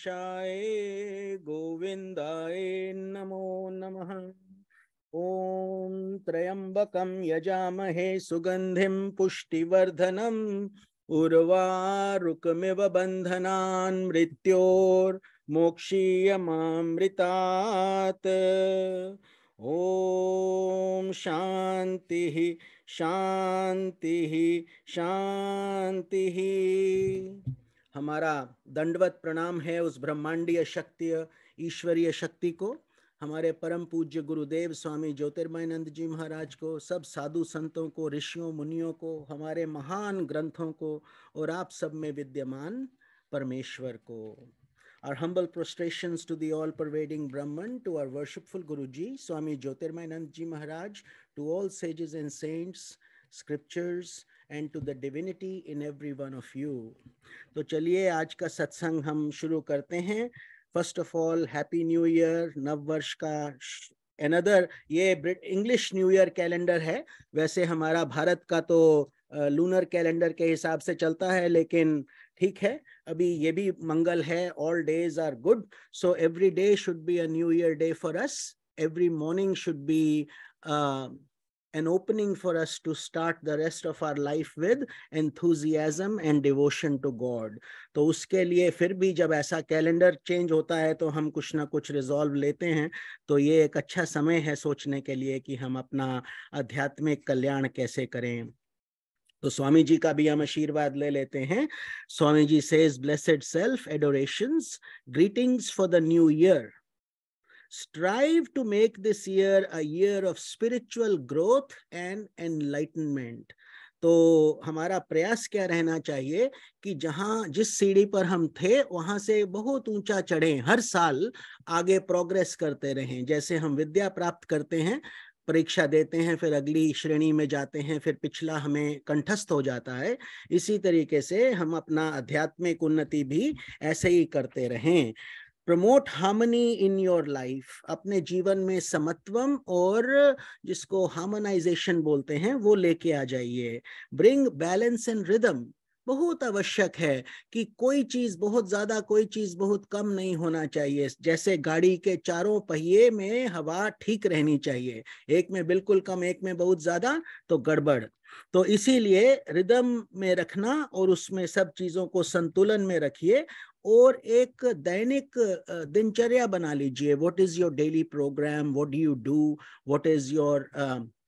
शाय गोविन्दाय नमो नमः ॐ त्र्यम्बकं यजामहे सुगन्धिं पुष्टिवर्धनम् उर्वारुकमिव बन्धनान् मृत्योर्मोक्षीयमामृतात् ॐ शान्तिः शांति शान्तिः हमारा दंडवत प्रणाम है उस ब्रह्मांडीय शक्ति ईश्वरीय शक्ति को हमारे परम पूज्य गुरुदेव स्वामी ज्योतिर्मय जी महाराज को सब साधु संतों को ऋषियों मुनियों को हमारे महान ग्रंथों को और आप सब में विद्यमान परमेश्वर को our humble prostration to the all pervading Brahman to our worshipful guru ji Swami Jyotirmay ji Maharaj to all sages and saints scriptures and to the divinity in every one of you तो चलिए आज का सत्संग हम शुरू करते हैं first of all happy new year नव वर्ष का एनदर ये इंग्लिश न्यू ईयर कैलेंडर है वैसे हमारा भारत का तो लूनर कैलेंडर के हिसाब से चलता है लेकिन ठीक है अभी ये भी मंगल है all days are good so every day should be a new year day for us every morning should be an opening for us to start the rest of our life with enthusiasm and devotion to God. तो उसके लिए फिर भी जब ऐसा calendar change होता है तो हम कुछ ना कुछ रिजॉल्व लेते हैं तो ये एक अच्छा समय है सोचने के लिए कि हम अपना आध्यात्मिक कल्याण कैसे करें तो स्वामी जी का भी हम आशीर्वाद ले लेते हैं Swami ji says blessed self adorations greetings for the new year Strive to make this year a year of spiritual growth and enlightenment. तो हमारा प्रयास क्या रहना चाहिए कि जहां जिस सीढ़ी पर हम थे वहां से बहुत ऊंचा चढ़े हर साल आगे प्रोग्रेस करते रहें जैसे हम विद्या प्राप्त करते हैं परीक्षा देते हैं फिर अगली श्रेणी में जाते हैं फिर पिछला हमें कंठस्थ हो जाता है इसी तरीके से हम अपना आध्यात्मिक उन्नति भी ऐसे ही करते रहें promote harmony in your life अपने जीवन में समत्वम और जिसको हार्मोनाइजेशन बोलते हैं वो लेके आ जाइए ब्रिंग बैलेंस एंड रिदम बहुत आवश्यक है कि कोई चीज बहुत ज्यादा कोई चीज बहुत कम नहीं होना चाहिए जैसे गाड़ी के चारों पहिए में हवा ठीक रहनी चाहिए एक में बिल्कुल कम एक में बहुत ज्यादा तो गड़बड़ तो इसीलिए रिदम में रखना और उसमें सब चीजों को संतुलन में रखिए और एक दैनिक दिनचर्या बना लीजिए what is your daily program what do you do what is your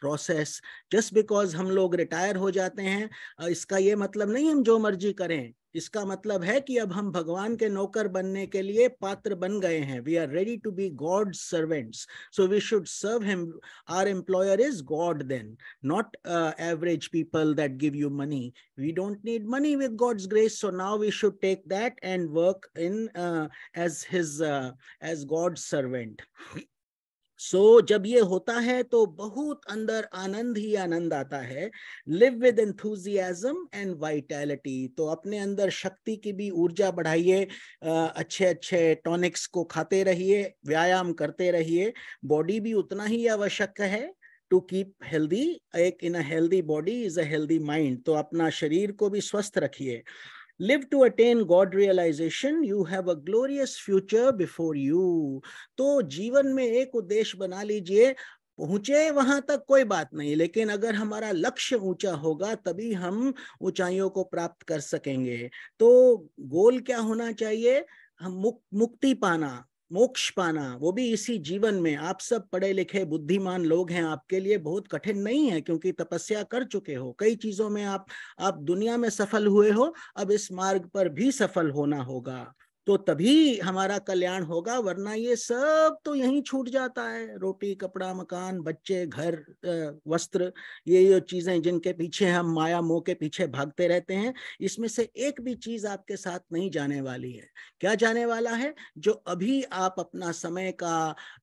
process just because हम लोग रिटायर हो जाते हैं इसका ये मतलब नहीं हम जो मर्जी करें इसका मतलब है कि अब हम भगवान के नौकर बनने के लिए पात्र बन गए हैं we are ready to be God servants so we should serve him our employer is God then not average people that give you money we don't need money with God's grace so now we should take that and work in as his as God servant so so, जब ये होता है तो बहुत अंदर आनंद ही आनंद आता है live with anthem and vitality तो अपने अंदर शक्ति की भी ऊर्जा बढ़ाइए अच्छे अच्छे टॉनिक्स को खाते रहिए व्यायाम करते रहिए बॉडी भी उतना ही आवश्यक है टू कीप हेल्दी एक in a healthy body is a healthy mind तो अपना शरीर को भी स्वस्थ रखिए live to attain God realization you have a glorious future before you तो जीवन में एक उद्देश्य बना लीजिए पहुंचे वहां तक कोई बात नहीं लेकिन अगर हमारा लक्ष्य ऊंचा होगा तभी हम ऊंचाइयों को प्राप्त कर सकेंगे तो गोल क्या होना चाहिए हम मुक्ति पाना मोक्ष पाना वो भी इसी जीवन में आप सब पढ़े लिखे बुद्धिमान लोग हैं आपके लिए बहुत कठिन नहीं है क्योंकि तपस्या कर चुके हो कई चीजों में आप आप दुनिया में सफल हुए हो अब इस मार्ग पर भी सफल होना होगा तो तभी हमारा कल्याण होगा वरना ये सब तो यहीं छूट जाता है रोटी कपड़ा मकान बच्चे घर वस्त्र ये ये चीजें जिनके पीछे हम माया मोह के पीछे भागते रहते हैं इसमें से एक भी चीज आपके साथ नहीं जाने वाली है क्या जाने वाला है जो अभी आप अपना समय का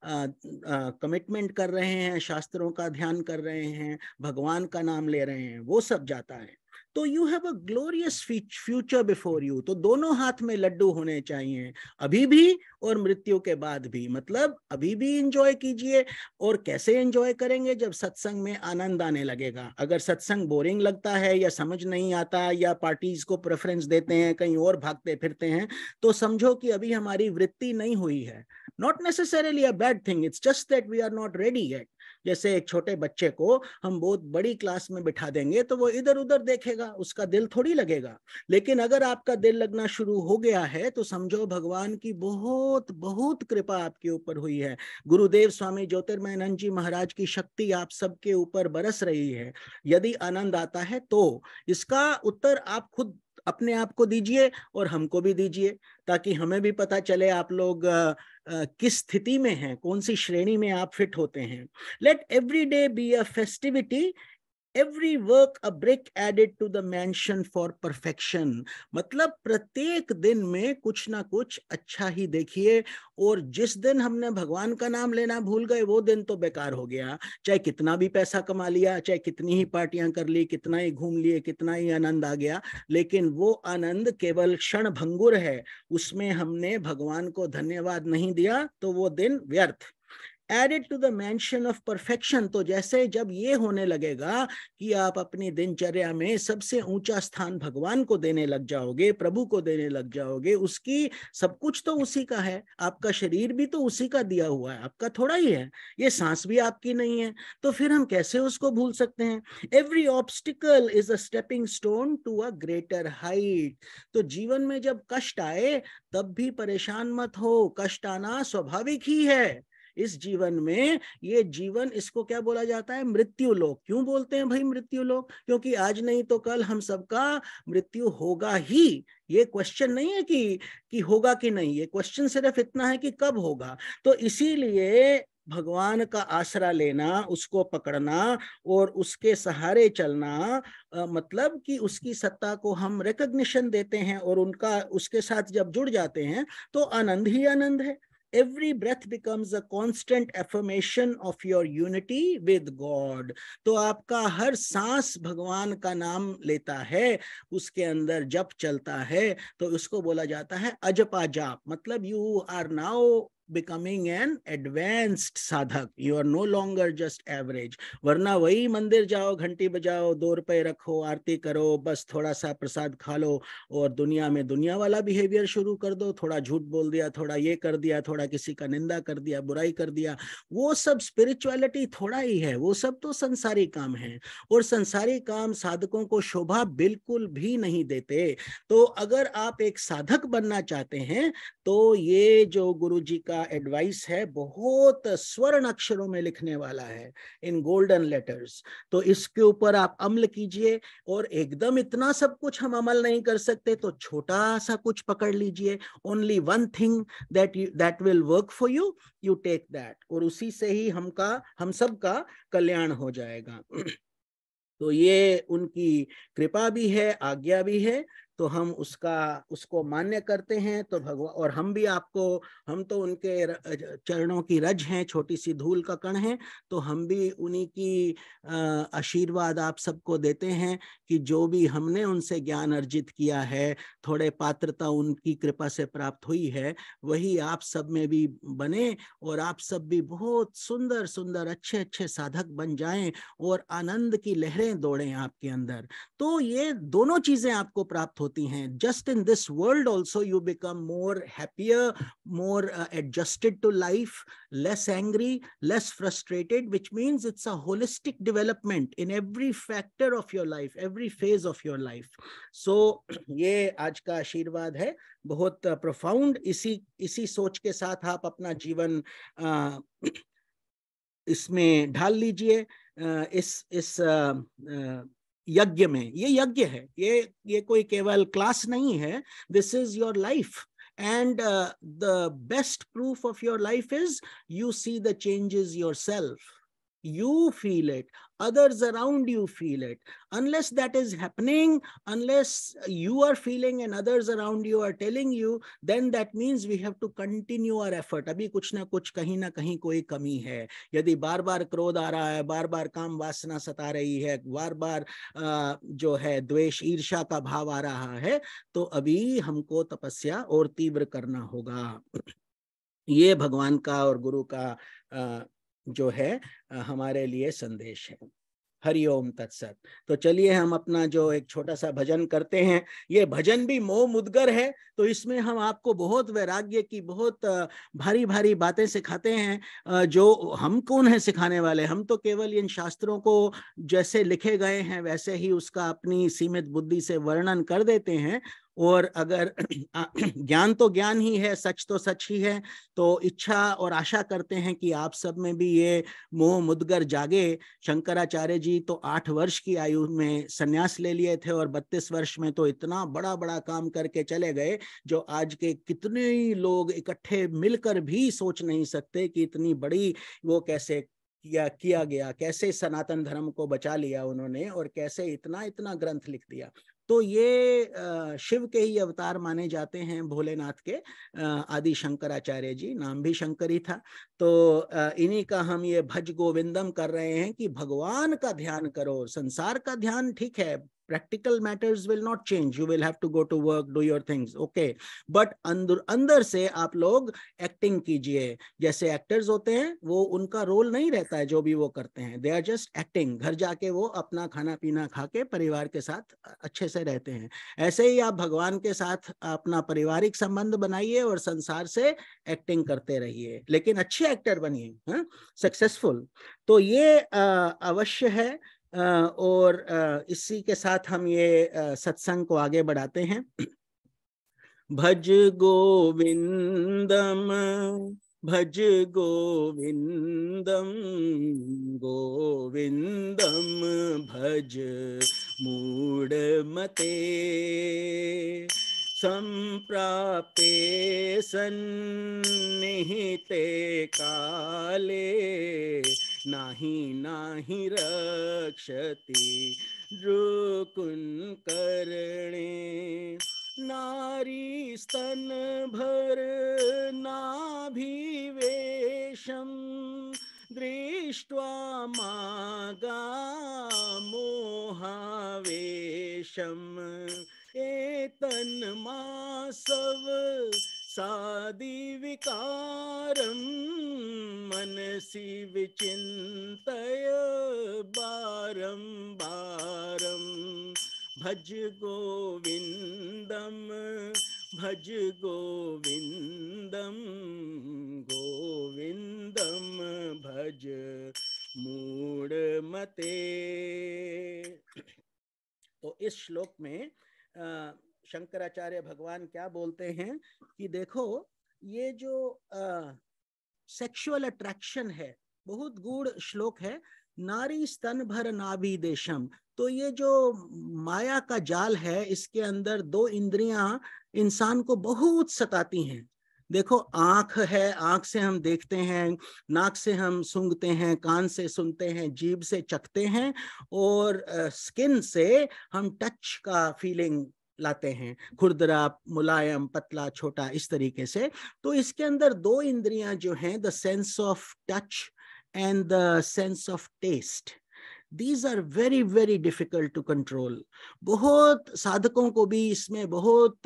कमिटमेंट कर रहे हैं शास्त्रों का ध्यान कर रहे हैं भगवान का नाम ले रहे हैं वो सब जाता है तो you have a glorious future before you तो दोनों हाथ में लड्डू होने चाहिए अभी भी और मृत्यु के बाद भी मतलब अभी भी इंजॉय कीजिए और कैसे इंजॉय करेंगे जब सत्संग में आनंद आने लगेगा अगर सत्संग बोरिंग लगता है या समझ नहीं आता या पार्टीज को प्रेफरेंस देते हैं कहीं और भागते फिरते हैं तो समझो कि अभी हमारी वृत्ति नहीं हुई है not necessarily a bad thing it's just that we are not ready yet जैसे एक छोटे बच्चे को हम बहुत बड़ी क्लास में बिठा देंगे तो वो इधर उधर देखेगा उसका दिल थोड़ी लगेगा लेकिन अगर आपका दिल लगना शुरू हो गया है तो समझो भगवान की बहुत बहुत कृपा आपके ऊपर हुई है गुरुदेव स्वामी ज्योतिर्मयनंद जी महाराज की शक्ति आप सबके ऊपर बरस रही है यदि आनंद आता है तो इसका उत्तर आप खुद अपने आप को दीजिए और हमको भी दीजिए ताकि हमें भी पता चले आप लोग आ, आ, किस स्थिति में हैं कौन सी श्रेणी में आप फिट होते हैं let every day be a festivity every work a brick added to the mansion for perfection मतलब प्रत्येक दिन में कुछ ना कुछ अच्छा ही देखिए और जिस दिन हमने भगवान का नाम लेना भूल गए वो दिन तो बेकार हो गया चाहे कितना भी पैसा कमा लिया चाहे कितनी ही पार्टियां कर ली कितना ही घूम लिए कितना ही आनंद आ गया लेकिन वो आनंद केवल क्षण भंगुर है उसमें हमने भगवान को धन्यवाद नहीं दिया तो वो दिन व्यर्थ added to the mansion of perfection तो जैसे जब ये होने लगेगा कि आप अपनी दिनचर्या में सबसे ऊंचा स्थान भगवान को देने लग जाओगे प्रभु को देने लग जाओगे उसकी सब कुछ तो उसी का है आपका शरीर भी तो उसी का दिया हुआ है आपका थोड़ा ही है ये सांस भी आपकी नहीं है तो फिर हम कैसे उसको भूल सकते हैं every obstacle is a stepping stone to a greater height तो जीवन में जब कष्ट आए तब भी परेशान मत हो कष्ट आना स्वाभाविक ही है इस जीवन में ये जीवन इसको क्या बोला जाता है मृत्यु लोक क्यों बोलते हैं भाई मृत्यु लोक क्योंकि आज नहीं तो कल हम सबका मृत्यु होगा ही ये क्वेश्चन नहीं है कि कि होगा कि नहीं ये क्वेश्चन सिर्फ इतना है कि कब होगा तो इसीलिए भगवान का आसरा लेना उसको पकड़ना और उसके सहारे चलना आ, मतलब कि उसकी सत्ता को हम रिकग्निशन देते हैं और उनका उसके साथ जब जुड़ जाते हैं तो आनंद ही आनंद है every breath becomes a constant affirmation of your unity with God. तो आपका हर सांस भगवान का नाम लेता है उसके अंदर जप चलता है तो उसको बोला जाता है अजपा जाप मतलब you are now becoming an advanced sadhak you are no longer just average वरना वही मंदिर जाओ घंटी बजाओ दो रुपए रखो आरती करो बस थोड़ा सा प्रसाद खा लो और दुनिया में दुनिया वाला बिहेवियर शुरू कर दो थोड़ा झूठ बोल दिया थोड़ा ये कर दिया थोड़ा किसी का निंदा कर दिया बुराई कर दिया वो सब स्पिरिचुअलिटी थोड़ा ही है वो सब तो संसारी काम है और संसारी काम साधकों को शोभा बिल्कुल भी नहीं देते तो अगर आप एक साधक बनना चाहते हैं तो ये जो गुरु जी का का एडवाइस है बहुत स्वर्ण अक्षरों में लिखने वाला है इन गोल्डन लेटर्स तो इसके ऊपर आप अमल कीजिए और एकदम इतना सब कुछ हम अमल नहीं कर सकते तो छोटा सा कुछ पकड़ लीजिए only one thing that that will work for you you take that और उसी से ही हमका हम सब का कल्याण हो जाएगा तो ये उनकी कृपा भी है आज्ञा भी है तो हम उसका उसको मान्य करते हैं तो भगवान और हम भी आपको हम तो उनके चरणों की रज हैं छोटी सी धूल का कण है तो हम भी उन्हीं की आशीर्वाद आप सबको देते हैं कि जो भी हमने उनसे ज्ञान अर्जित किया है थोड़े पात्रता उनकी कृपा से प्राप्त हुई है वही आप सब में भी बने और आप सब भी बहुत सुंदर सुंदर अच्छे अच्छे साधक बन जाएं और आनंद की लहरें दौड़ें आपके अंदर तो ये दोनों चीजें आपको प्राप्त हो होती हैं just in this world also you become more happier more adjusted to life less angry less frustrated which means it's a holistic development in every factor of your life every phase of your life so ये आज का आशीर्वाद है बहुत profound uh, इसी इसी सोच के साथ आप अपना जीवन uh, इसमें ढाल लीजिए uh, इस इस uh, यज्ञ में ये यज्ञ है ये ये कोई केवल क्लास नहीं है this is your life and the best proof of your life is you see the changes yourself you feel it others around you feel it unless that is happening unless you are feeling and others around you are telling you then that means we have to continue our effort abhi kuch na kuch kahin na kahin koi kami hai yadi bar bar krodh aa raha hai bar bar kaam vasna sata rahi hai bar bar uh, jo hai dvesh irsha ka bhav aa raha hai to abhi humko tapasya aur तीव्र karna hoga ये भगवान का और गुरु का जो है हमारे लिए संदेश है हरिओम तत्सत तो चलिए हम अपना जो एक छोटा सा भजन करते हैं ये भजन भी मोह मुदगर है तो इसमें हम आपको बहुत वैराग्य की बहुत भारी भारी बातें सिखाते हैं जो हम कौन है सिखाने वाले हम तो केवल इन शास्त्रों को जैसे लिखे गए हैं वैसे ही उसका अपनी सीमित बुद्धि से वर्णन कर देते हैं और अगर ज्ञान तो ज्ञान ही है सच तो सच ही है तो इच्छा और आशा करते हैं कि आप सब में भी ये मोह मुदगर जागे शंकराचार्य जी तो आठ वर्ष की आयु में संन्यास ले लिए थे और बत्तीस वर्ष में तो इतना बड़ा बड़ा काम करके चले गए जो आज के कितने लोग इकट्ठे मिलकर भी सोच नहीं सकते कि इतनी बड़ी वो कैसे किया किया गया कैसे सनातन धर्म को बचा लिया उन्होंने और कैसे इतना इतना ग्रंथ लिख दिया तो ये शिव के ही अवतार माने जाते हैं भोलेनाथ के आदि शंकराचार्य जी नाम भी शंकर ही था तो इन्हीं का हम ये भज गोविंदम कर रहे हैं कि भगवान का ध्यान करो संसार का ध्यान ठीक है practical matters will not change you will have to go to work do your things okay but अंदर अंदर से आप लोग एक्टिंग कीजिए जैसे एक्टर्स होते हैं वो उनका रोल नहीं रहता है जो भी वो करते हैं दे आर जस्ट एक्टिंग घर जाके वो अपना खाना पीना खा के परिवार के साथ अच्छे से रहते हैं ऐसे ही आप भगवान के साथ अपना पारिवारिक संबंध बनाइए और संसार से एक्टिंग करते रहिए लेकिन अच्छे एक्टर बनिए सक्सेसफुल हाँ, तो ये अवश्य है और इसी के साथ हम ये सत्संग को आगे बढ़ाते हैं भज गोविंदम भज गोविंदम गोविंदम भज मूढमते संप्राप्ते सन्निहिते काले नाही नाही रक्षति रुकुन करणे नारी स्तन भर नाभिवेशम दृष्ट्वा मागा मोहावेशम् एतन्मासव सादिविकारं मनसी विचित बारम बारम भज गोविंदम भज गोविंदम गोविंदम भज मूढमते तो इस श्लोक में शंकराचार्य भगवान क्या बोलते हैं कि देखो ये जो सेक्सुअल अट्रैक्शन है बहुत गुड़ श्लोक है नारी स्तन भर नाभि देशम तो ये जो माया का जाल है इसके अंदर दो इंद्रियां इंसान को बहुत सताती हैं देखो आंख है आंख से हम देखते हैं नाक से हम सूंघते हैं कान से सुनते हैं जीभ से चखते हैं और स्किन से हम टच का फीलिंग लाते हैं खुरदरा मुलायम पतला छोटा इस तरीके से तो इसके अंदर दो इंद्रियां जो हैं the sense of touch and the sense of taste these are very very difficult to control बहुत साधकों को भी इसमें बहुत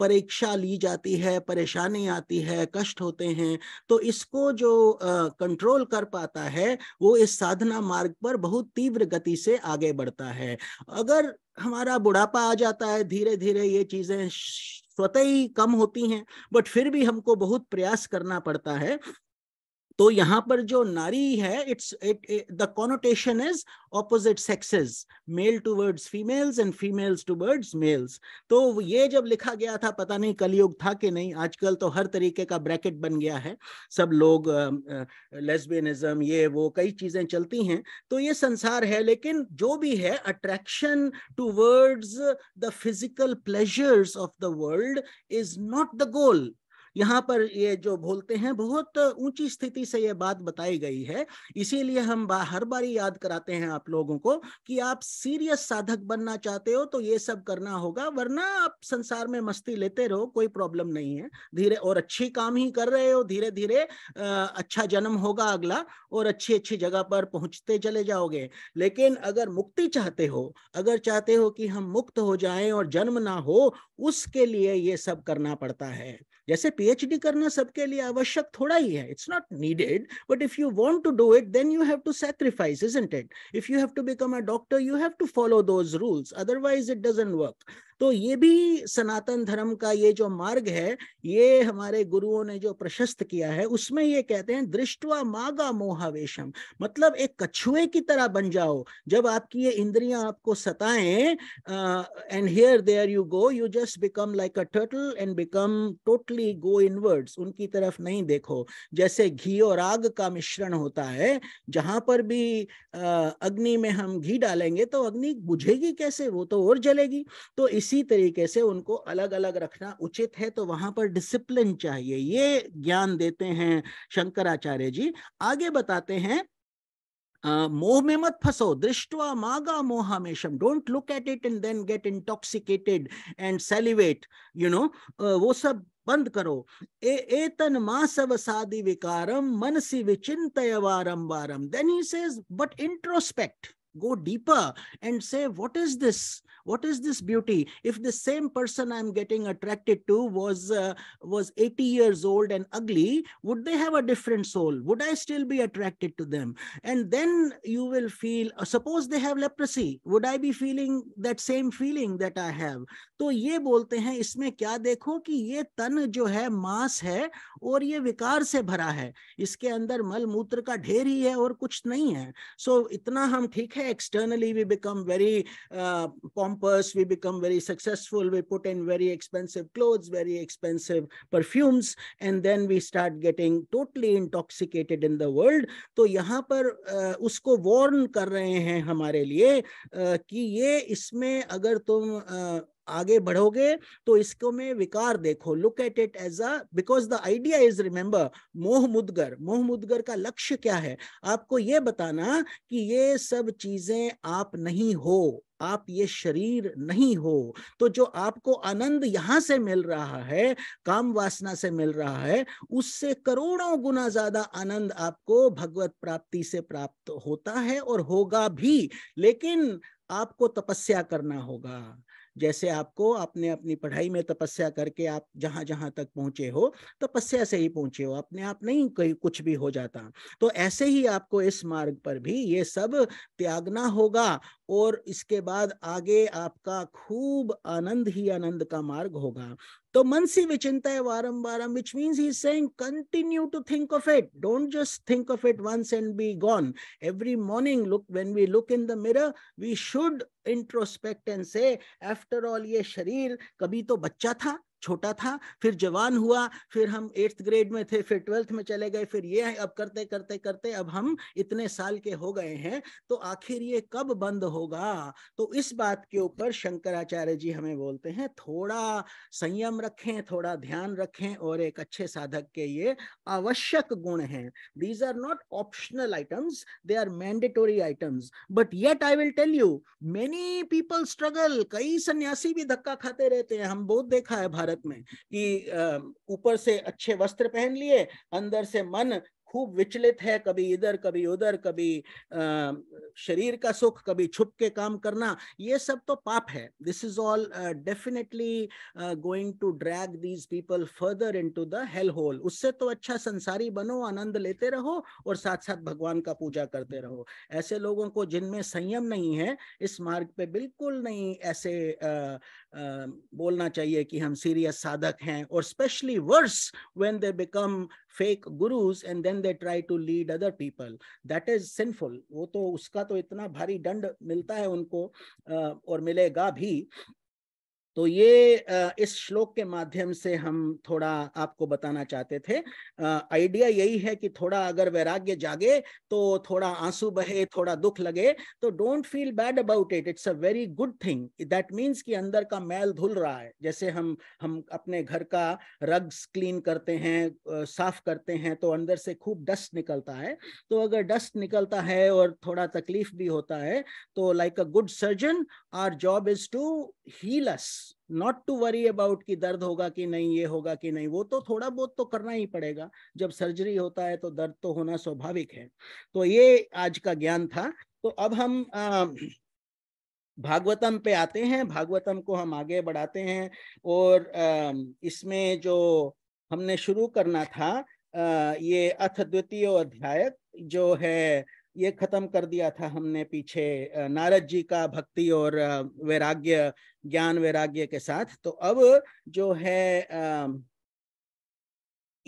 परीक्षा ली जाती है परेशानी आती है कष्ट होते हैं तो इसको जो कंट्रोल कर पाता है वो इस साधना मार्ग पर बहुत तीव्र गति से आगे बढ़ता है अगर हमारा बुढ़ापा आ जाता है धीरे धीरे ये चीजें स्वतः ही कम होती हैं बट फिर भी हमको बहुत प्रयास करना पड़ता है तो यहाँ पर जो नारी है it's it the connotation is opposite sexes male towards females and females towards males तो ये जब लिखा गया था पता नहीं कलयुग था कि नहीं आजकल तो हर तरीके का ब्रैकेट बन गया है सब लोग लेस्बियनिज्म ये वो कई चीजें चलती हैं तो ये संसार है लेकिन जो भी है attraction towards the physical pleasures of the world is not the goal यहाँ पर ये जो बोलते हैं बहुत ऊंची स्थिति से ये बात बताई गई है इसीलिए हम हर बारी याद कराते हैं आप लोगों को कि आप सीरियस साधक बनना चाहते हो तो ये सब करना होगा वरना आप संसार में मस्ती लेते रहो कोई प्रॉब्लम नहीं है धीरे और अच्छी काम ही कर रहे हो धीरे धीरे अच्छा जन्म होगा अगला और अच्छी अच्छी जगह पर पहुंचते चले जाओगे लेकिन अगर मुक्ति चाहते हो अगर चाहते हो कि हम मुक्त हो जाएं और जन्म ना हो उसके लिए ये सब करना पड़ता है जैसे पीएचडी करना सबके लिए आवश्यक थोड़ा ही है it's not needed but if you want to do it then you have to sacrifice isn't it if you have to become a doctor you have to follow those rules otherwise it doesn't work तो ये भी सनातन धर्म का ये जो मार्ग है ये हमारे गुरुओं ने जो प्रशस्त किया है उसमें ये कहते हैं दृष्टवा मागा मोहावेशम मतलब एक कछुए की तरह बन जाओ जब आपकी ये इंद्रियां आपको सताएं and here there you go you just become like a turtle and become totally go inwards उनकी तरफ नहीं देखो जैसे घी और आग का मिश्रण होता है जहां पर भी अग्नि में हम घी डालेंगे तो अग्नि बुझेगी कैसे वो तो और जलेगी तो इस इसी तरीके से उनको अलग अलग रखना उचित है तो वहां पर डिसिप्लिन चाहिए ये ज्ञान देते हैं शंकराचार्य जी आगे बताते हैं मोह में मत फसो दृष्टवा मागा मोहामेशम don't look at it and then get intoxicated and celebrate you know वो सब बंद करो ए एतन मासव सादि विकारम मनसि विचिंतय वारम वारम then he says but introspect go deeper and say what is this what is this beauty if the same person i'm getting attracted to was uh, was 80 years old and ugly would they have a different soul would i still be attracted to them and then you will feel uh, suppose they have leprosy would i be feeling that same feeling that i have तो ये बोलते हैं इसमें क्या देखो कि ये तन जो है मांस है और ये विकार से भरा है इसके अंदर मल मूत्र का ढेर ही है और कुछ नहीं है सो so, इतना हम ठीक है है externally we become very pompous we become very successful we put in very expensive clothes very expensive perfumes and then we start getting totally intoxicated in the world तो यहाँ पर uh, उसको वॉर्न कर रहे हैं हमारे लिए uh, कि ये इसमें अगर तुम uh, आगे बढ़ोगे तो इसको में विकार देखो look at it as a because the idea is remember मोह मुदगर मोह मुदगर का लक्ष्य क्या है आपको ये बताना कि ये सब चीजें आप नहीं हो आप ये शरीर नहीं हो तो जो आपको आनंद यहां से मिल रहा है काम वासना से मिल रहा है उससे करोड़ों गुना ज्यादा आनंद आपको भगवत प्राप्ति से प्राप्त होता है और होगा भी लेकिन आपको तपस्या करना होगा जैसे आपको आपने अपनी पढ़ाई में तपस्या करके आप जहां जहां तक पहुंचे हो तपस्या से ही पहुंचे हो अपने आप नहीं कहीं कुछ भी हो जाता तो ऐसे ही आपको इस मार्ग पर भी ये सब त्यागना होगा और इसके बाद आगे आपका खूब आनंद ही आनंद का मार्ग होगा तो मन से विचिंता वारंवार which means he is saying continue to think of it don't just think of it once and be gone every morning look when we look in the mirror we should introspect and say after all ये शरीर कभी तो बच्चा था छोटा था फिर जवान हुआ फिर हम एट्थ ग्रेड में थे फिर ट्वेल्थ में चले गए फिर ये अब करते करते करते अब हम इतने साल के हो गए हैं तो आखिर ये कब बंद होगा तो इस बात के ऊपर शंकराचार्य जी हमें बोलते हैं थोड़ा संयम रखें थोड़ा ध्यान रखें और एक अच्छे साधक के ये आवश्यक गुण हैं these are not optional items they are mandatory items but yet I will tell you many people struggle कई सन्यासी भी धक्का खाते रहते हैं हम बहुत देखा है भारत भारत में कि ऊपर से अच्छे वस्त्र पहन लिए अंदर से मन खूब विचलित है कभी इधर कभी उधर कभी शरीर का सुख कभी छुप के काम करना ये सब तो पाप है this is all definitely going to drag these people further into the hell hole उससे तो अच्छा संसारी बनो आनंद लेते रहो और साथ साथ भगवान का पूजा करते रहो ऐसे लोगों को जिनमें संयम नहीं है इस मार्ग पे बिल्कुल नहीं ऐसे uh, Uh, बोलना चाहिए कि हम सीरियस साधक हैं और specially worse when they become fake gurus and then they try to lead other people that is sinful वो तो उसका तो इतना भारी दंड मिलता है उनको और मिलेगा भी तो ये इस श्लोक के माध्यम से हम थोड़ा आपको बताना चाहते थे आइडिया यही है कि थोड़ा अगर वैराग्य जागे तो थोड़ा आंसू बहे थोड़ा दुख लगे तो don't feel bad about it it's a very good thing that means कि अंदर का मैल धुल रहा है जैसे हम हम अपने घर का रग्स क्लीन करते हैं साफ करते हैं तो अंदर से खूब डस्ट निकलता है तो अगर डस्ट निकलता है और थोड़ा तकलीफ भी होता है तो like a good surgeon our job is to heal us not to worry about कि दर्द होगा कि नहीं ये होगा कि नहीं वो तो थोड़ा बहुत तो करना ही पड़ेगा जब सर्जरी होता है तो दर्द तो होना स्वाभाविक है तो ये आज का ज्ञान था तो अब हम आ, भागवतम पे आते हैं भागवतम को हम आगे बढ़ाते हैं और इसमें जो हमने शुरू करना था अः ये अथ द्वितीय अध्याय जो है ये खत्म कर दिया था हमने पीछे नारद जी का भक्ति और वैराग्य ज्ञान वैराग्य के साथ तो अब जो है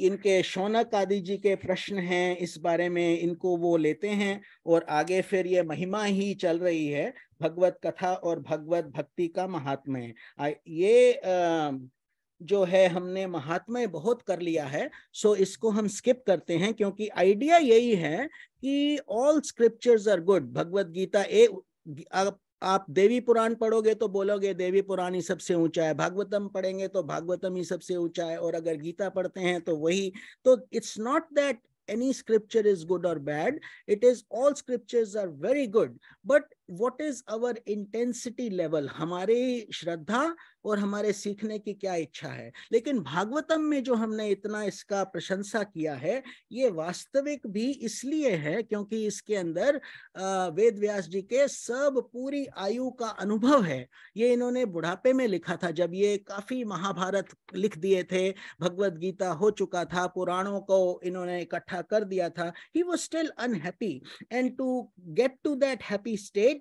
इनके शौनक आदि जी के प्रश्न हैं इस बारे में इनको वो लेते हैं और आगे फिर ये महिमा ही चल रही है भगवत कथा और भगवत भक्ति का महात्म्य ये आ, जो है हमने महात्मा बहुत कर लिया है सो इसको हम स्किप करते हैं क्योंकि आइडिया यही है कि all scriptures are good Bhagavad Gita ए आप, आप देवी पुराण पढ़ोगे तो बोलोगे देवी पुराण ही सबसे ऊंचा है भागवतम पढ़ेंगे तो भागवतम ही सबसे ऊंचा है और अगर गीता पढ़ते हैं तो वही तो it's not that any scripture is good और bad it is all scriptures are very good but what is our intensity level हमारी श्रद्धा और हमारे सीखने की क्या इच्छा है लेकिन भागवतम में जो हमने इतना इसका प्रशंसा किया है ये वास्तविक भी इसलिए है क्योंकि इसके अंदर वेद व्यास जी के सब पूरी आयु का अनुभव है ये इन्होंने बुढ़ापे में लिखा था जब ये काफी महाभारत लिख दिए थे भगवत गीता हो चुका था पुराणों को इन्होंने इकट्ठा कर दिया था he was still unhappy and to get to that happy state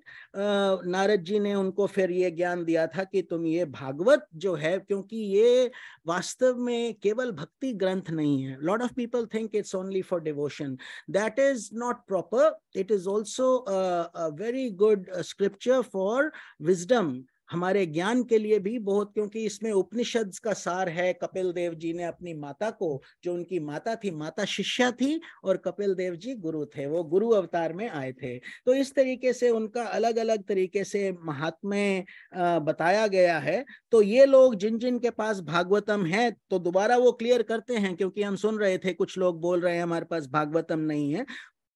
Narad ji ने उनको फिर ये ज्ञान दिया था कि तुम ये भागवत जो है क्योंकि ये वास्तव में केवल भक्ति ग्रंथ नहीं है lot of people think it's only for devotion that is not proper it is also very good scripture for wisdom हमारे ज्ञान के लिए भी बहुत क्योंकि इसमें उपनिषद का सार है कपिल देव जी ने अपनी माता को जो उनकी माता थी माता शिष्या थी और कपिल देव जी गुरु थे वो गुरु अवतार में आए थे तो इस तरीके से उनका अलग अलग तरीके से महात्म्य बताया गया है तो ये लोग जिन जिन के पास भागवतम है तो दोबारा वो क्लियर करते हैं क्योंकि हम सुन रहे थे कुछ लोग बोल रहे हैं हमारे पास भागवतम नहीं है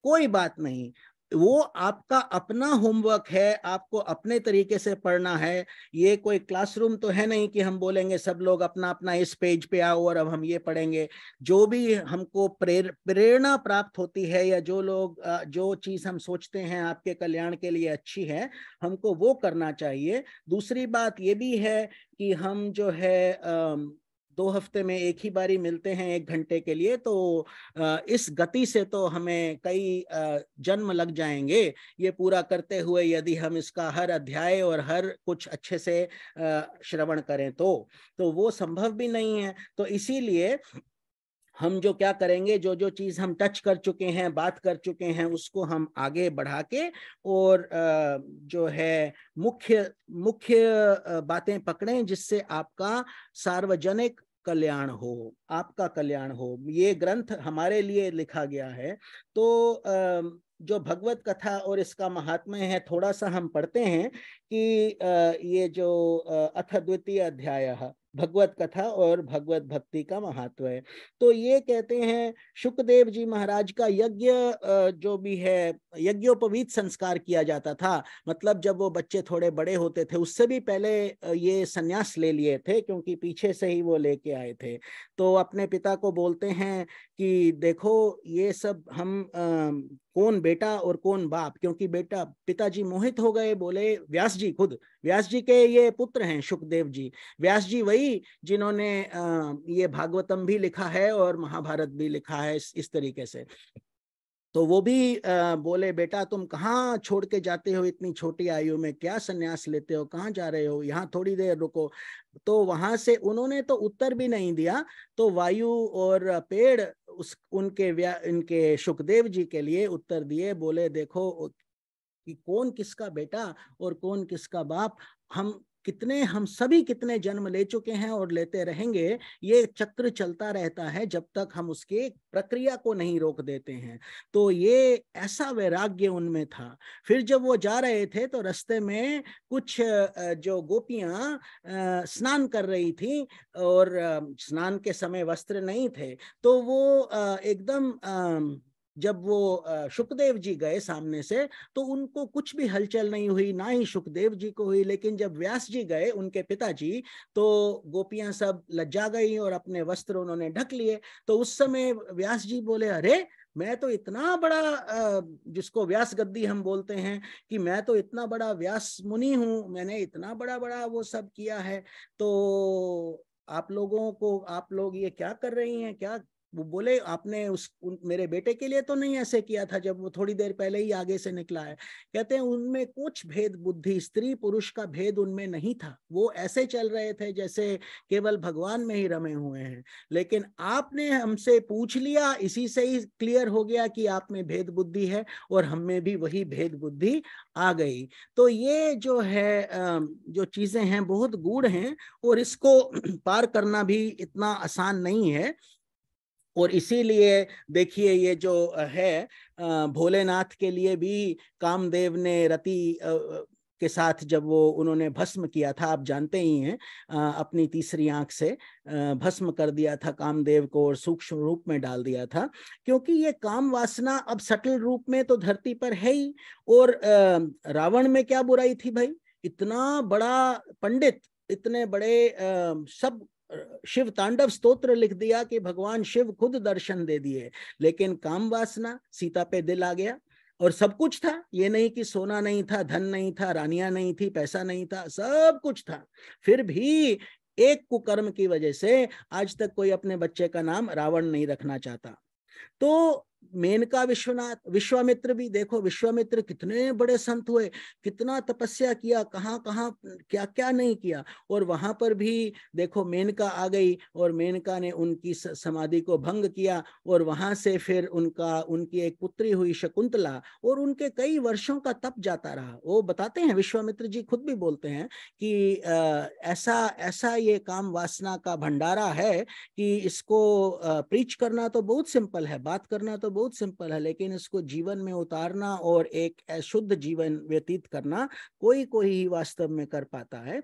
कोई बात नहीं वो आपका अपना होमवर्क है आपको अपने तरीके से पढ़ना है ये कोई क्लासरूम तो है नहीं कि हम बोलेंगे सब लोग अपना अपना इस पेज पे आओ और अब हम ये पढ़ेंगे जो भी हमको प्रेर प्रेरणा प्राप्त होती है या जो लोग जो चीज़ हम सोचते हैं आपके कल्याण के लिए अच्छी है हमको वो करना चाहिए दूसरी बात ये भी है कि हम जो है दो हफ्ते में एक ही बारी मिलते हैं एक घंटे के लिए तो इस गति से तो हमें कई जन्म लग जाएंगे ये पूरा करते हुए यदि हम इसका हर अध्याय और हर कुछ अच्छे से श्रवण करें तो तो वो संभव भी नहीं है तो इसीलिए हम जो क्या करेंगे जो जो चीज हम टच कर चुके हैं बात कर चुके हैं उसको हम आगे बढ़ा के और जो है मुख्य मुख्य बातें पकड़ें जिससे आपका सार्वजनिक कल्याण हो आपका कल्याण हो ये ग्रंथ हमारे लिए लिखा गया है तो जो भगवत कथा और इसका महात्म्य है थोड़ा सा हम पढ़ते हैं कि ये जो अथ द्वितीय अध्याय है भगवत कथा और भगवत भक्ति का महत्व है तो ये कहते हैं सुखदेव जी महाराज का यज्ञ जो भी है यज्ञोपवीत संस्कार किया जाता था मतलब जब वो बच्चे थोड़े बड़े होते थे उससे भी पहले ये संन्यास ले लिए थे क्योंकि पीछे से ही वो लेके आए थे तो अपने पिता को बोलते हैं कि देखो ये सब हम कौन बेटा और कौन बाप क्योंकि बेटा पिताजी मोहित हो गए बोले व्यास जी खुद व्यास जी के ये पुत्र हैं सुखदेव जी व्यास जी वही जिन्होंने ये भागवतम भी लिखा है और महाभारत भी लिखा है इस, इस तरीके से तो वो भी बोले बेटा तुम कहाँ छोड़ के जाते हो इतनी छोटी आयु में क्या संन्यास लेते हो कहाँ जा रहे हो यहाँ थोड़ी देर रुको तो वहां से उन्होंने तो उत्तर भी नहीं दिया तो वायु और पेड़ उस उनके व्या इनके सुखदेव जी के लिए उत्तर दिए बोले देखो कि कौन किसका बेटा और कौन किसका बाप हम कितने हम सभी कितने जन्म ले चुके हैं और लेते रहेंगे ये चक्र चलता रहता है जब तक हम उसके प्रक्रिया को नहीं रोक देते हैं तो ये ऐसा वैराग्य उनमें था फिर जब वो जा रहे थे तो रस्ते में कुछ जो गोपियां स्नान कर रही थी और स्नान के समय वस्त्र नहीं थे तो वो एकदम जब वो सुखदेव जी गए सामने से तो उनको कुछ भी हलचल नहीं हुई ना ही सुखदेव जी को हुई लेकिन जब व्यास जी गए उनके पिताजी तो गोपियां सब लज्जा गई और अपने वस्त्र उन्होंने ढक लिए तो उस समय व्यास जी बोले अरे मैं तो इतना बड़ा जिसको व्यास गद्दी हम बोलते हैं कि मैं तो इतना बड़ा व्यास मुनि हूं मैंने इतना बड़ा बड़ा वो सब किया है तो आप लोगों को आप लोग ये क्या कर रही हैं क्या वो बोले आपने उस उन, मेरे बेटे के लिए तो नहीं ऐसे किया था जब वो थोड़ी देर पहले ही आगे से निकला है कहते हैं उनमें कुछ भेद बुद्धि स्त्री पुरुष का भेद उनमें नहीं था वो ऐसे चल रहे थे जैसे केवल भगवान में ही रमे हुए हैं लेकिन आपने हमसे पूछ लिया इसी से ही क्लियर हो गया कि आप में भेद बुद्धि है और हम में भी वही भेद बुद्धि आ गई तो ये जो है जो चीजें हैं बहुत गूढ़ हैं और इसको पार करना भी इतना आसान नहीं है और इसीलिए देखिए ये जो है भोलेनाथ के लिए भी कामदेव ने रति के साथ जब वो उन्होंने भस्म किया था आप जानते ही हैं अपनी तीसरी आंख से भस्म कर दिया था कामदेव को और सूक्ष्म रूप में डाल दिया था क्योंकि ये काम वासना अब सटल रूप में तो धरती पर है ही और रावण में क्या बुराई थी भाई इतना बड़ा पंडित इतने बड़े सब शिव तांडव स्तोत्र लिख दिया कि भगवान शिव खुद दर्शन दे दिए लेकिन काम वासना सीता पे दिल आ गया और सब कुछ था ये नहीं कि सोना नहीं था धन नहीं था रानिया नहीं थी पैसा नहीं था सब कुछ था फिर भी एक कुकर्म की वजह से आज तक कोई अपने बच्चे का नाम रावण नहीं रखना चाहता तो मेनका विश्वनाथ विश्वामित्र भी देखो विश्वामित्र कितने बड़े संत हुए कितना तपस्या किया कहाँ कहाँ क्या क्या नहीं किया और वहां पर भी देखो मेनका आ गई और मेनका ने उनकी समाधि को भंग किया और वहां से फिर उनका उनकी एक पुत्री हुई शकुंतला और उनके कई वर्षों का तप जाता रहा वो बताते हैं विश्वामित्र जी खुद भी बोलते हैं कि आ, ऐसा ऐसा ये काम वासना का भंडारा है कि इसको प्रीच करना तो बहुत सिंपल है बात करना तो तो बहुत सिंपल है लेकिन इसको जीवन में उतारना और एक शुद्ध जीवन व्यतीत करना कोई कोई ही वास्तव में कर पाता है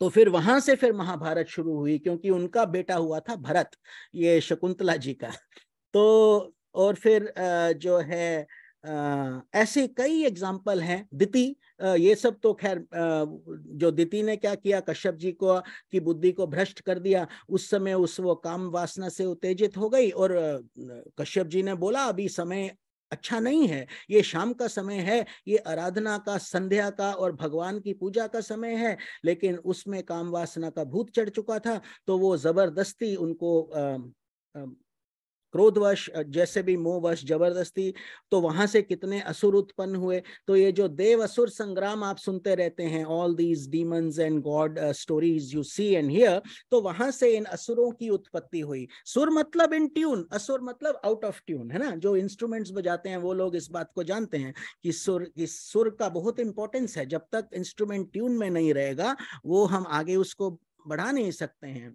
तो फिर वहां से फिर महाभारत शुरू हुई क्योंकि उनका बेटा हुआ था भरत ये शकुंतला जी का तो और फिर जो है ऐसे कई एग्जाम्पल हैं दिति ये सब तो खैर जो दिति ने क्या किया कश्यप जी को की बुद्धि को भ्रष्ट कर दिया उस समय उस वो काम वासना से उत्तेजित हो गई और कश्यप जी ने बोला अभी समय अच्छा नहीं है ये शाम का समय है ये आराधना का संध्या का और भगवान की पूजा का समय है लेकिन उसमें काम वासना का भूत चढ़ चुका था तो वो जबरदस्ती उनको आ, आ, क्रोधवश जैसे भी मोहवश जबरदस्ती तो वहां से कितने असुर उत्पन्न हुए तो ये जो देव असुर संग्राम आप सुनते रहते हैं all these demons and God stories you see and hear तो वहां से इन असुरों की उत्पत्ति हुई सुर मतलब इन ट्यून असुर मतलब आउट ऑफ ट्यून है ना जो इंस्ट्रूमेंट्स बजाते हैं वो लोग इस बात को जानते हैं कि सुर इस सुर का बहुत इंपॉर्टेंस है जब तक इंस्ट्रूमेंट ट्यून में नहीं रहेगा वो हम आगे उसको बढ़ा नहीं सकते हैं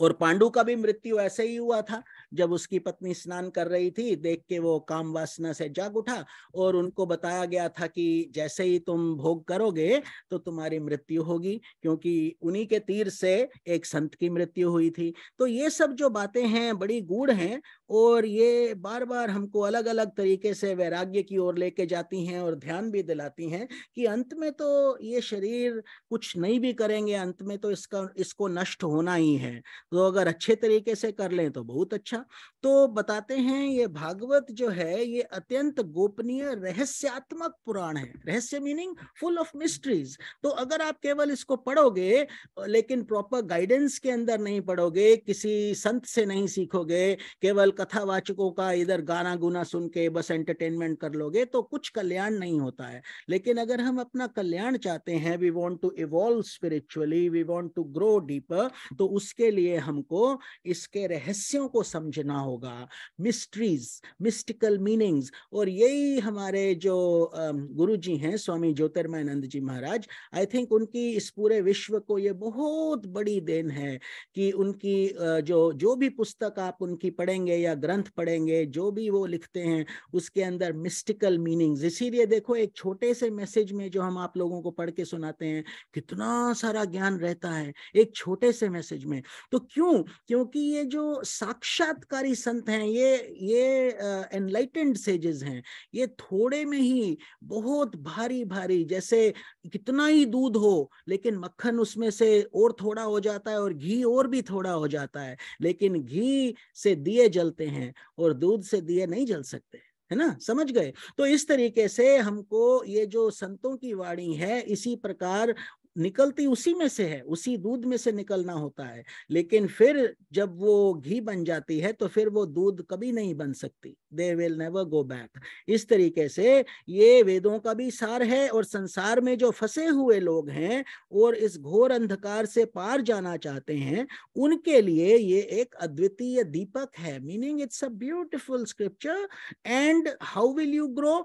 और पांडु का भी मृत्यु ऐसे ही हुआ था जब उसकी पत्नी स्नान कर रही थी देख के वो काम वासना से जाग उठा और उनको बताया गया था कि जैसे ही तुम भोग करोगे तो तुम्हारी मृत्यु होगी क्योंकि उन्हीं के तीर से एक संत की मृत्यु हुई थी तो ये सब जो बातें हैं बड़ी गूढ़ हैं और ये बार बार हमको अलग अलग तरीके से वैराग्य की ओर लेके जाती हैं और ध्यान भी दिलाती हैं कि अंत में तो ये शरीर कुछ नहीं भी करेंगे अंत में तो इसका इसको नष्ट होना ही है तो अगर अच्छे तरीके से कर लें तो बहुत अच्छा तो बताते हैं ये भागवत जो है ये अत्यंत गोपनीय रहस्यात्मक पुराण है रहस्य मीनिंग फुल ऑफ मिस्ट्रीज तो अगर आप केवल इसको पढ़ोगे लेकिन प्रॉपर गाइडेंस के अंदर नहीं पढ़ोगे किसी संत से नहीं सीखोगे केवल कथावाचकों का इधर गाना गुना सुन के बस एंटरटेनमेंट कर लोगे तो कुछ कल्याण नहीं होता है लेकिन अगर हम अपना कल्याण चाहते हैं we want to evolve spiritually we want to grow deeper तो उसके लिए हमको इसके रहस्यों को समझना होगा मिस्ट्रीज मिस्टिकल मीनिंग्स और यही हमारे जो गुरु जी हैं स्वामी ज्योतिर्मयानंद जी महाराज आई थिंक उनकी इस पूरे विश्व को ये बहुत बड़ी देन है कि उनकी जो जो भी पुस्तक आप उनकी पढ़ेंगे या ग्रंथ पढ़ेंगे जो भी वो लिखते हैं उसके अंदर मिस्टिकल मीनिंग्स इसीलिए देखो एक छोटे से मैसेज में जो हम आप लोगों को पढ़ के सुनाते हैं कितना सारा ज्ञान रहता है एक छोटे से मैसेज में तो क्यों क्योंकि ये जो साक्षात्कारी संत हैं ये ये एनलाइटेंड सेजेस हैं ये थोड़े में ही बहुत भारी भारी जैसे कितना ही दूध हो लेकिन मक्खन उसमें से और थोड़ा हो जाता है और घी और भी थोड़ा हो जाता है लेकिन घी से दिए जलते हैं और दूध से दिए नहीं जल सकते है ना समझ गए तो इस तरीके से हमको ये जो संतों की वाणी है इसी प्रकार निकलती उसी में से है उसी दूध में से निकलना होता है लेकिन फिर जब वो घी बन जाती है तो फिर वो दूध कभी नहीं बन सकती they will never go back इस तरीके से ये वेदों का भी सार है और संसार में जो फंसे हुए लोग हैं और इस घोर अंधकार से पार जाना चाहते हैं उनके लिए ये एक अद्वितीय दीपक है meaning it's a beautiful scripture and how will you grow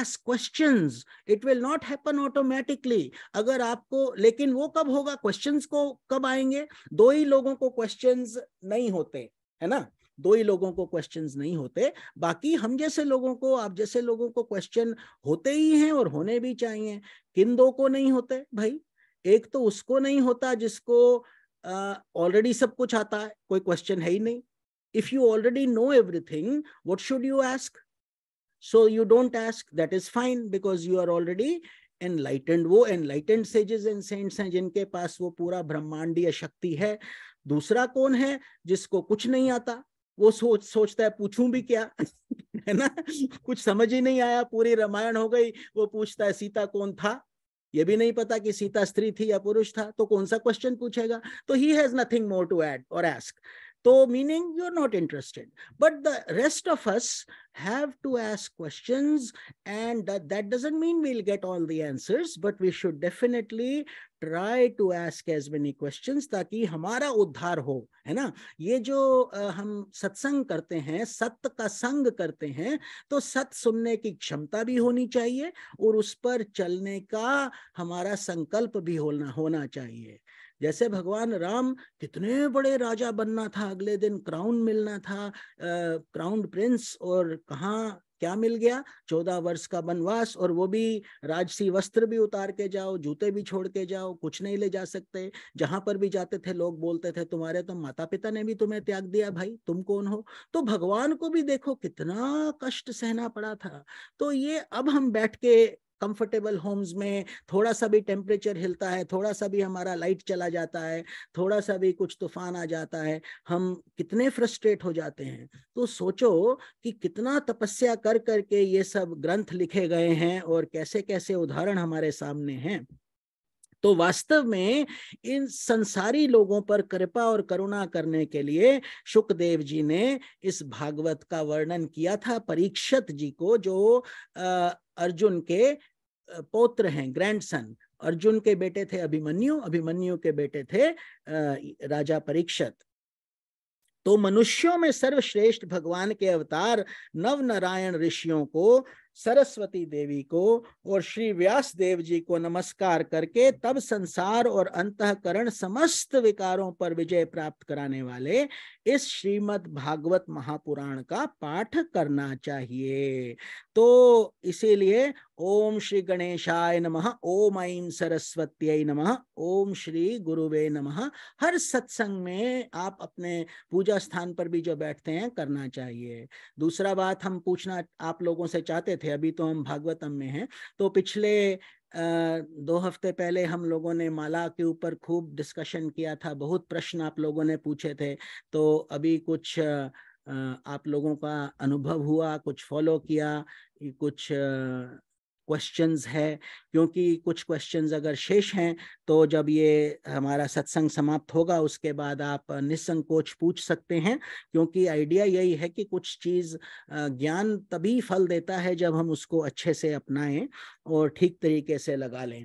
as question it will not happen automatically अगर आपको लेकिन वो कब होगा क्वेश्चंस को कब आएंगे दो ही लोगों को क्वेश्चंस नहीं होते है ना दो ही लोगों को क्वेश्चन नहीं होते बाकी हम जैसे लोगों को आप जैसे लोगों को क्वेश्चन होते ही हैं और होने भी चाहिए किन दो को नहीं होते भाई एक तो उसको नहीं होता जिसको ऑलरेडी सब कुछ आता है कोई क्वेश्चन है ही नहीं if you already know everything what should you ask so you don't ask that is fine because you are already enlightened वो एनलाइटेंड सेजेस एंड सेंट्स हैं जिनके पास वो पूरा ब्रह्मांडीय शक्ति है दूसरा कौन है जिसको कुछ नहीं आता वो सोच सोचता है पूछूं भी क्या है ना कुछ समझ ही नहीं आया पूरी रामायण हो गई वो पूछता है सीता कौन था ये भी नहीं पता कि सीता स्त्री थी या पुरुष था तो कौन सा क्वेश्चन पूछेगा तो he has nothing more to add और एस्क तो meaning you are not interested but the rest of us have to ask question and that doesn't mean we'll get all the answers but we should definitely try to ask as many question ताकि हमारा उद्धार हो है ना ये जो हम सत्संग करते हैं सत्य का संग करते हैं तो सत्य सुनने की क्षमता भी होनी चाहिए और उस पर चलने का हमारा संकल्प भी होना होना चाहिए जैसे भगवान राम कितने बड़े राजा बनना था अगले दिन क्राउन मिलना था क्राउन प्रिंस और कहाँ क्या मिल गया चौदह वर्ष का वनवास और वो भी राजसी वस्त्र भी उतार के जाओ जूते भी छोड़ के जाओ कुछ नहीं ले जा सकते जहां पर भी जाते थे लोग बोलते थे तुम्हारे तो माता पिता ने भी तुम्हें त्याग दिया भाई तुम कौन हो तो भगवान को भी देखो कितना कष्ट सहना पड़ा था तो ये अब हम बैठ के कंफर्टेबल होम्स में थोड़ा सा भी टेम्परेचर हिलता है थोड़ा सा भी हमारा लाइट चला जाता है थोड़ा सा भी कुछ तूफान आ जाता है हम कितने फ्रस्ट्रेट हो जाते हैं तो सोचो कि कितना तपस्या कर करके ये सब ग्रंथ लिखे गए हैं और कैसे कैसे उदाहरण हमारे सामने हैं तो वास्तव में इन संसारी लोगों पर कृपा और करुणा करने के लिए सुखदेव जी ने इस भागवत का वर्णन किया था परीक्षत जी को जो अर्जुन के पोत्र हैं ग्रैंडसन अर्जुन के बेटे थे अभिमन्यु अभिमन्यु के बेटे थे राजा परीक्षत तो मनुष्यों में सर्वश्रेष्ठ भगवान के अवतार नव नारायण ऋषियों को सरस्वती देवी को और श्री व्यास देव जी को नमस्कार करके तब संसार और अंतकरण समस्त विकारों पर विजय प्राप्त कराने वाले इस श्रीमद् भागवत महापुराण का पाठ करना चाहिए तो इसीलिए ओम श्री गणेशाय नमः ओम ऐं सरस्वत्यै नमः ओम श्री गुरुवे नमः हर सत्संग में आप अपने पूजा स्थान पर भी जो बैठते हैं करना चाहिए दूसरा बात हम पूछना आप लोगों से चाहते थे अभी तो हम भागवतम में हैं तो पिछले दो हफ्ते पहले हम लोगों ने माला के ऊपर खूब डिस्कशन किया था बहुत प्रश्न आप लोगों ने पूछे थे तो अभी कुछ आप लोगों का अनुभव हुआ कुछ फॉलो किया कुछ क्वेश्चंस है क्योंकि कुछ क्वेश्चंस अगर शेष हैं तो जब ये हमारा सत्संग समाप्त होगा उसके बाद आप निसंकोच पूछ सकते हैं क्योंकि आइडिया यही है कि कुछ चीज़ ज्ञान तभी फल देता है जब हम उसको अच्छे से अपनाएं और ठीक तरीके से लगा लें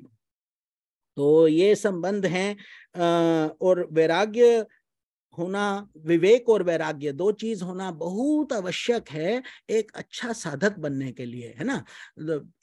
तो ये संबंध हैं और वैराग्य होना विवेक और वैराग्य दो चीज होना बहुत आवश्यक है एक अच्छा साधक बनने के लिए है ना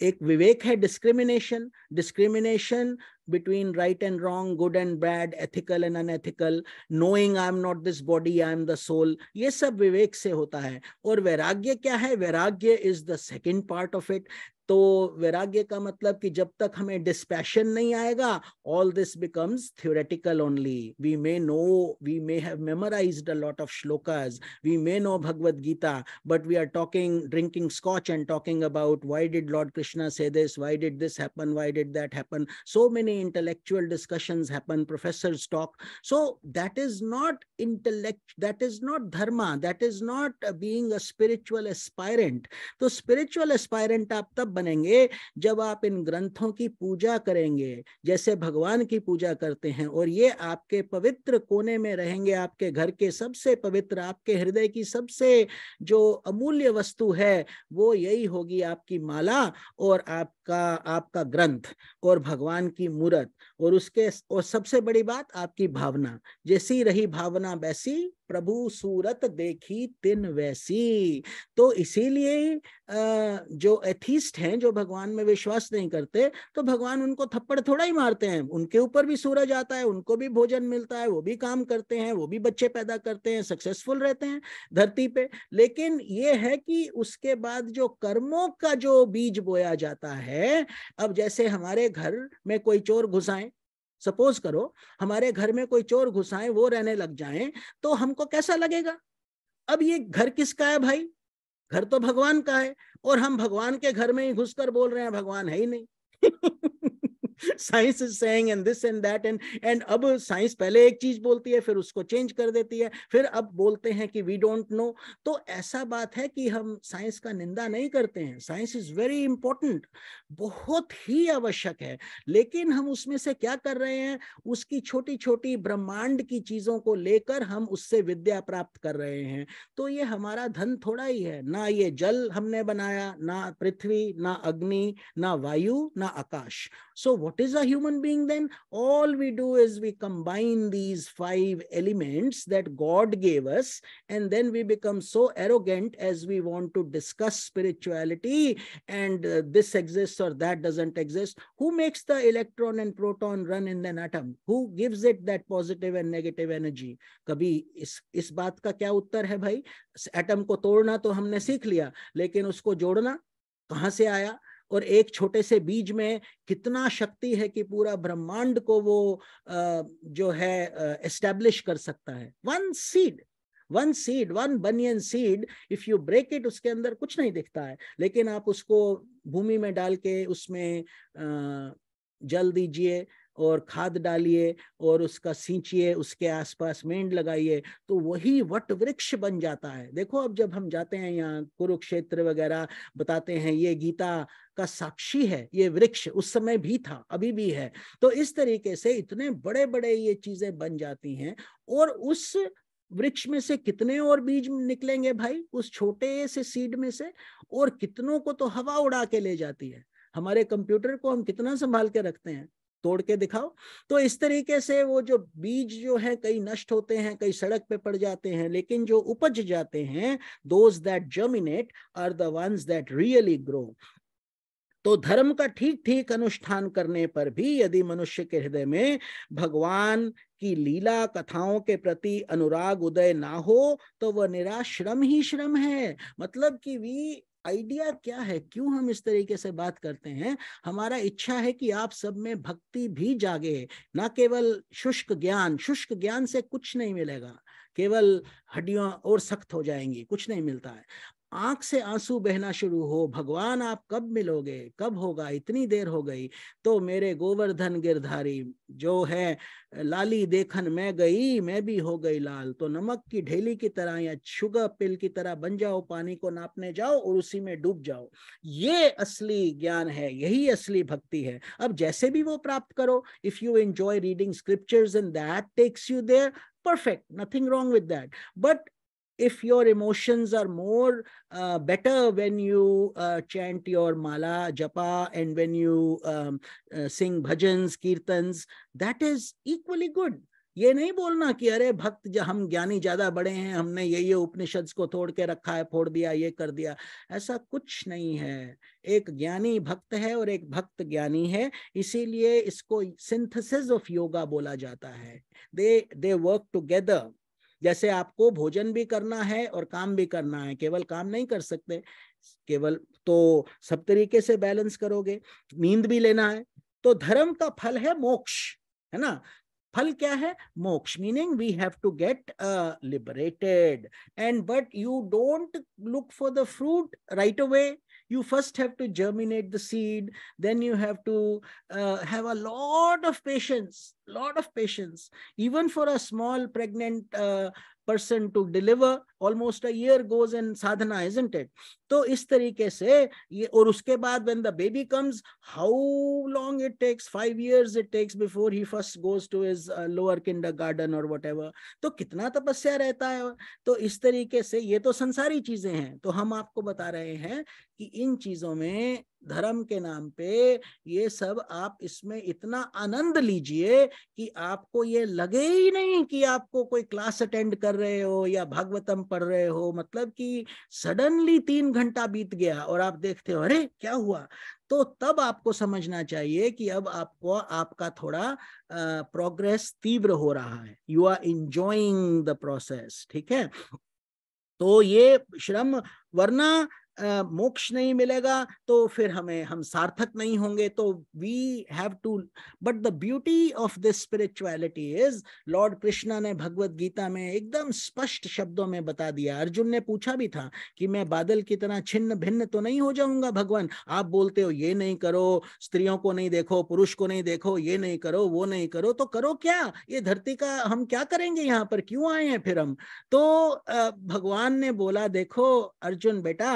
एक विवेक है discrimination discrimination between right and wrong good and bad ethical and unethical knowing I am not this body I am the soul ये सब विवेक से होता है और वैराग्य क्या है वैराग्य is the second part of it तो वैराग्य का मतलब कि जब तक हमें डिस्पैशन नहीं आएगा all this becomes theoretical only we may know we may have memorized a lot of shlokas we may know Bhagavad Gita but we are talking drinking scotch and talking about why did Lord Krishna say this why did this happen why did that happen so many intellectual discussion happen professor talk so that is not intellect that is not dharma that is not being a spiritual aspirant तो spiritual aspirant आप तब बनेंगे जब आप इन ग्रंथों की पूजा करेंगे जैसे भगवान की पूजा करते हैं और ये आपके पवित्र कोने में रहेंगे आपके घर के सबसे पवित्र आपके हृदय की सबसे जो अमूल्य वस्तु है वो यही होगी आपकी माला और आपका आपका ग्रंथ और भगवान की मूर्त और उसके और सबसे बड़ी बात आपकी भावना जैसी रही भावना वैसी प्रभु सूरत देखी तिन वैसी तो इसीलिए जो एथिस्ट हैं जो भगवान में विश्वास नहीं करते तो भगवान उनको थप्पड़ थोड़ा ही मारते हैं उनके ऊपर भी सूरज आता है उनको भी भोजन मिलता है वो भी काम करते हैं वो भी बच्चे पैदा करते हैं सक्सेसफुल रहते हैं धरती पे लेकिन ये है कि उसके बाद जो कर्मों का जो बीज बोया जाता है अब जैसे हमारे घर में कोई चोर घुसाए सपोज करो हमारे घर में कोई चोर घुसाए वो रहने लग जाए तो हमको कैसा लगेगा अब ये घर किसका है भाई घर तो भगवान का है और हम भगवान के घर में ही घुसकर बोल रहे हैं भगवान है ही नहीं science is saying and this and that and and अब साइंस पहले एक चीज बोलती है फिर उसको चेंज कर देती है फिर अब बोलते हैं कि वी डोंट नो तो ऐसा बात है कि हम साइंस का निंदा नहीं करते हैं साइंस इज वेरी इंपॉर्टेंट बहुत ही आवश्यक है लेकिन हम उसमें से क्या कर रहे हैं उसकी छोटी छोटी ब्रह्मांड की चीजों को लेकर हम उससे विद्या प्राप्त कर रहे हैं तो ये हमारा धन थोड़ा ही है ना ये जल हमने बनाया ना पृथ्वी ना अग्नि ना वायु ना आकाश सो so, what is a human being then? All we do is we combine these five elements that God gave us, and then we become so arrogant as we want to discuss spirituality and uh, this exists or that doesn't exist. Who makes the electron and proton run in an atom? Who gives it that positive and negative energy? कभी इस इस बात का क्या उत्तर है भाई atom को तोड़ना तो हमने सीख लिया लेकिन उसको जोड़ना कहाँ से आया और एक छोटे से बीज में कितना शक्ति है कि पूरा ब्रह्मांड को वो जो है एस्टेब्लिश कर सकता है one seed one seed one banyan seed if you break it उसके अंदर कुछ नहीं दिखता है लेकिन आप उसको भूमि में डाल के उसमें जल दीजिए और खाद डालिए और उसका सींचिए उसके आसपास मेंढ लगाइए तो वही वट वृक्ष बन जाता है देखो अब जब हम जाते हैं यहाँ कुरुक्षेत्र वगैरह बताते हैं ये गीता का साक्षी है ये वृक्ष उस समय भी था अभी भी है तो इस तरीके से इतने बड़े बड़े ये चीजें बन जाती हैं और उस वृक्ष में से कितने और बीज निकलेंगे भाई उस छोटे से सीड में से और कितनों को तो हवा उड़ा के ले जाती है हमारे कंप्यूटर को हम कितना संभाल के रखते हैं तोड़ के दिखाओ तो इस तरीके से वो जो बीज जो है कई नष्ट होते हैं कई सड़क पे पड़ जाते हैं लेकिन जो उपज जाते हैं those that germinate are the ones that really grow तो धर्म का ठीक ठीक अनुष्ठान करने पर भी यदि मनुष्य के हृदय में भगवान की लीला कथाओं के प्रति अनुराग उदय ना हो तो वह निराश्रम ही श्रम है मतलब कि वी आइडिया क्या है क्यों हम इस तरीके से बात करते हैं हमारा इच्छा है कि आप सब में भक्ति भी जागे ना केवल शुष्क ज्ञान शुष्क ज्ञान से कुछ नहीं मिलेगा केवल हड्डियों और सख्त हो जाएंगी कुछ नहीं मिलता है आंख से आंसू बहना शुरू हो भगवान आप कब मिलोगे कब होगा इतनी देर हो गई तो मेरे गोवर्धन गिरधारी जो है लाली देखन मैं गई मैं भी हो गई लाल तो नमक की ढेली की तरह या शुगर पिल की तरह बन जाओ पानी को नापने जाओ और उसी में डूब जाओ ये असली ज्ञान है यही असली भक्ति है अब जैसे भी वो प्राप्त करो if you enjoy reading scriptures in that texts you there perfect nothing wrong with that but if your emotions are more uh, better when you uh, chant your mala japa and when you um, uh, sing bhajans kirtans that is equally good ये नहीं बोलना कि अरे भक्त जब हम ज्ञानी ज्यादा बड़े हैं हमने ये ये उपनिषद को तोड़ के रखा है फोड़ दिया ये कर दिया ऐसा कुछ नहीं है एक ज्ञानी भक्त है और एक भक्त ज्ञानी है इसीलिए इसको सिंथेसिस ऑफ योगा बोला जाता है दे दे वर्क टुगेदर जैसे आपको भोजन भी करना है और काम भी करना है केवल काम नहीं कर सकते केवल तो सब तरीके से बैलेंस करोगे नींद भी लेना है तो धर्म का फल है मोक्ष है ना फल क्या है मोक्ष meaning we have to get liberated and but you don't look for the fruit right away you first have to germinate the seed then you have to uh, have a lot of patience lot of patience even for a small pregnant uh, person to deliver almost a goes in sadhana isn't it तो इस तरीके से ये और उसके बाद when the baby comes how long it takes five years it takes before he first goes to is lower kindergarten और what तो कितना तपस्या रहता है तो इस तरीके से ये तो संसारी चीजें हैं तो हम आपको बता रहे हैं कि इन चीजों में धर्म के नाम पे ये सब आप इसमें इतना आनंद लीजिए कि आपको ये लगे ही नहीं कि आपको कोई क्लास अटेंड कर रहे हो या भागवतम पढ़ रहे हो मतलब कि सडनली तीन घंटा बीत गया और आप देखते हो अरे क्या हुआ तो तब आपको समझना चाहिए कि अब आपको आपका थोड़ा प्रोग्रेस तीव्र हो रहा है you are enjoying the process ठीक है तो ये श्रम वरना मोक्ष नहीं मिलेगा तो फिर हमें हम सार्थक नहीं होंगे तो we have to but the beauty of this spirituality is Lord Krishna ने भगवत गीता में एकदम स्पष्ट शब्दों में बता दिया अर्जुन ने पूछा भी था कि मैं बादल की तरह छिन्न भिन्न तो नहीं हो जाऊंगा भगवान आप बोलते हो ये नहीं करो स्त्रियों को नहीं देखो पुरुष को नहीं देखो ये नहीं करो वो नहीं करो तो करो क्या ये धरती का हम क्या करेंगे यहाँ पर क्यों आए हैं फिर हम तो भगवान ने बोला देखो अर्जुन बेटा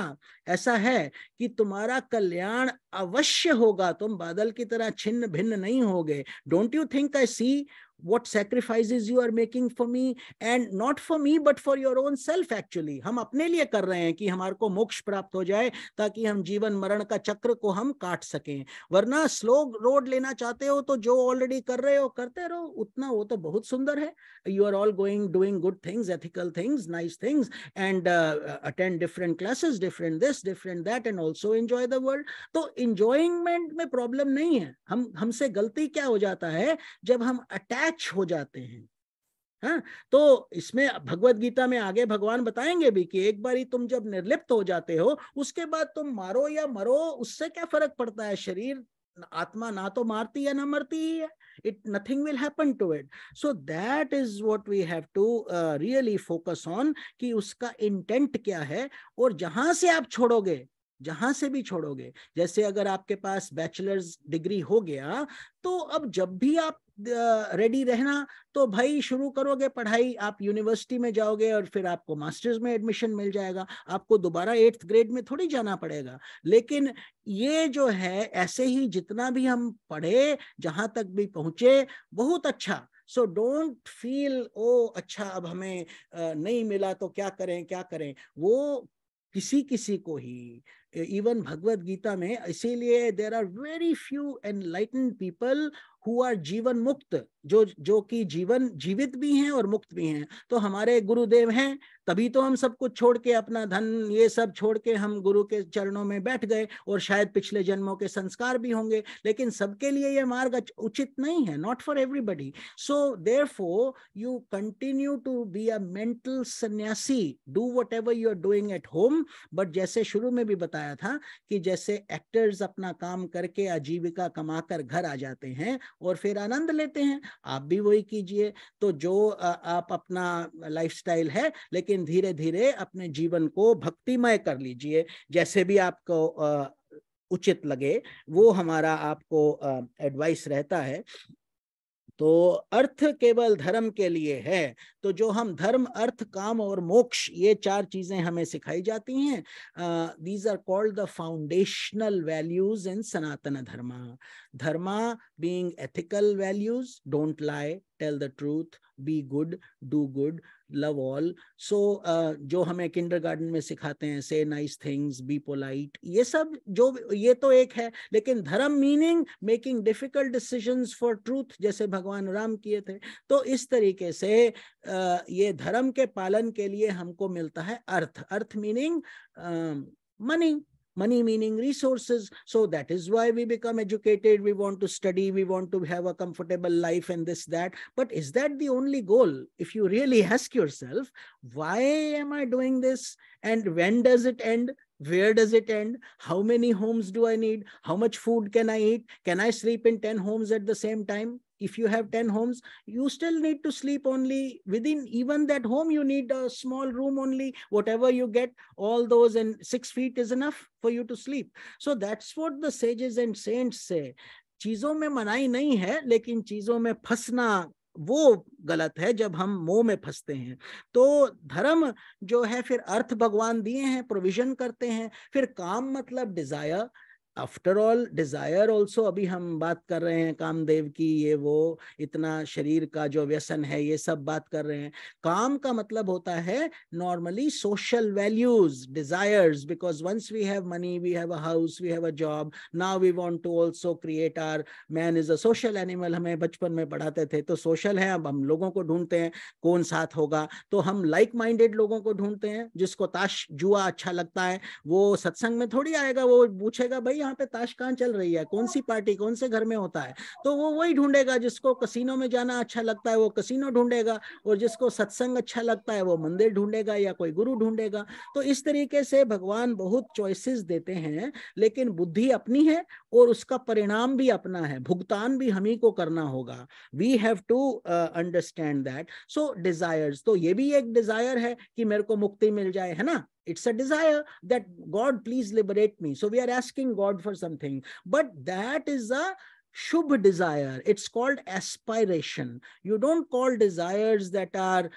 ऐसा है कि तुम्हारा कल्याण अवश्य होगा तुम बादल की तरह छिन्न भिन्न नहीं होगे don't you think I see what sacrifices you are making for me and not for me but for your own self actually हम अपने लिए कर रहे हैं कि हमारे को मोक्ष प्राप्त हो जाए ताकि हम जीवन मरण का चक्र को हम काट सकें वरना स्लो रोड लेना चाहते हो तो जो ऑलरेडी कर रहे हो करते रहो उतना वो तो बहुत सुंदर है you are all going doing good things ethical things nice things and attend different classes different this different that and also enjoy the world तो इंजॉयमेंट में प्रॉब्लम नहीं है हम हमसे गलती क्या हो जाता है जब हम अटैच अटैच हो जाते हैं हाँ तो इसमें भगवत गीता में आगे भगवान बताएंगे भी कि एक बार ही तुम जब निर्लिप्त हो जाते हो उसके बाद तुम मारो या मरो उससे क्या फर्क पड़ता है शरीर आत्मा ना तो मारती है ना मरती ही है it nothing will happen to it so that is what we have to really focus on कि उसका इंटेंट क्या है और जहां से आप छोड़ोगे जहां से भी छोड़ोगे जैसे अगर आपके पास बैचलर्स डिग्री हो गया तो अब जब भी आप रेडी रहना तो भाई शुरू करोगे पढ़ाई आप यूनिवर्सिटी में जाओगे और फिर आपको मास्टर्स में एडमिशन मिल जाएगा आपको दोबारा एट्थ ग्रेड में थोड़ी जाना पड़ेगा लेकिन ये जो है ऐसे ही जितना भी हम पढ़े जहां तक भी पहुंचे बहुत अच्छा सो डोंट फील ओ अच्छा अब हमें नहीं मिला तो क्या करें क्या करें वो किसी किसी को ही इवन भगवद गीता में इसीलिए there are very few enlightened people who are जीवन मुक्त जो जो कि जीवन जीवित भी हैं और मुक्त भी हैं तो हमारे गुरुदेव हैं तभी तो हम सब कुछ छोड़ के अपना धन ये सब छोड़ के हम गुरु के चरणों में बैठ गए और शायद पिछले जन्मों के संस्कार भी होंगे लेकिन सबके लिए ये मार्ग उचित नहीं है not for everybody so therefore you continue to be a mental sanyasi do whatever you are doing at home but जैसे शुरू में भी बताया था कि जैसे एक्टर्स अपना काम करके आजीविका कमाकर घर आ जाते हैं और फिर आनंद लेते हैं आप भी वही कीजिए तो जो आप अपना लाइफस्टाइल है लेकिन धीरे धीरे अपने जीवन को भक्तिमय कर लीजिए जैसे भी आपको उचित लगे वो हमारा आपको एडवाइस रहता है तो अर्थ केवल धर्म के लिए है तो जो हम धर्म अर्थ काम और मोक्ष ये चार चीजें हमें सिखाई जाती हैं these are called the foundational values in Sanatan dharma dharma being ethical values don't lie tell the truth be good do good love all so जो हमें किंडर गार्डन में सिखाते हैं से नाइस थिंग्स बी पोलाइट ये सब जो ये तो एक है लेकिन धर्म meaning making difficult decision for truth जैसे भगवान राम किए थे तो इस तरीके से ये धर्म के पालन के लिए हमको मिलता है अर्थ अर्थ meaning money money meaning resources so that is why we become educated we want to study we want to have a comfortable life and this that but is that the only goal if you really ask yourself why am i doing this and when does it end where does it end how many homes do i need how much food can i eat can i sleep in 10 homes at the same time if you have 10 homes you still need to sleep only within even that home you need a small room only whatever you get all those and six feet is enough for you to sleep so that's what the sages and saints say चीजों में मनाई नहीं है लेकिन चीजों में फंसना वो गलत है जब हम मोह में फंसते हैं तो धर्म जो है फिर अर्थ भगवान दिए हैं प्रोविजन करते हैं फिर काम मतलब desire after all desire also अभी हम बात कर रहे हैं कामदेव की ये वो इतना शरीर का जो व्यसन है ये सब बात कर रहे हैं काम का मतलब होता है normally social values desires because once we have money we have a house we have a job now we want to also create our man is a social animal हमें बचपन में पढ़ाते थे तो सोशल है अब हम लोगों को ढूंढते हैं कौन साथ होगा तो हम लाइक माइंडेड लोगों को ढूंढते हैं जिसको ताश जुआ अच्छा लगता है वो सत्संग में थोड़ी आएगा वो पूछेगा भाई यहाँ पे ताश कहाँ चल रही है कौन हाँ। सी पार्टी कौन से घर में होता है तो वो वही ढूंढेगा जिसको कसिनो में जाना अच्छा लगता है वो कसिनो ढूंढेगा और जिसको सत्संग अच्छा लगता है वो मंदिर ढूंढेगा या कोई गुरु ढूंढेगा तो इस तरीके से भगवान बहुत चॉइसेस देते हैं लेकिन बुद्धि अपनी है और उसका परिणाम भी अपना है भुगतान भी हम ही को करना होगा we have to understand that so desires तो ये भी एक डिजायर है कि मेरे को मुक्ति मिल जाए है ना It's a desire that God, please liberate me. So we are asking God for something, but that is a shubh desire. It's called aspiration. You don't call desires that are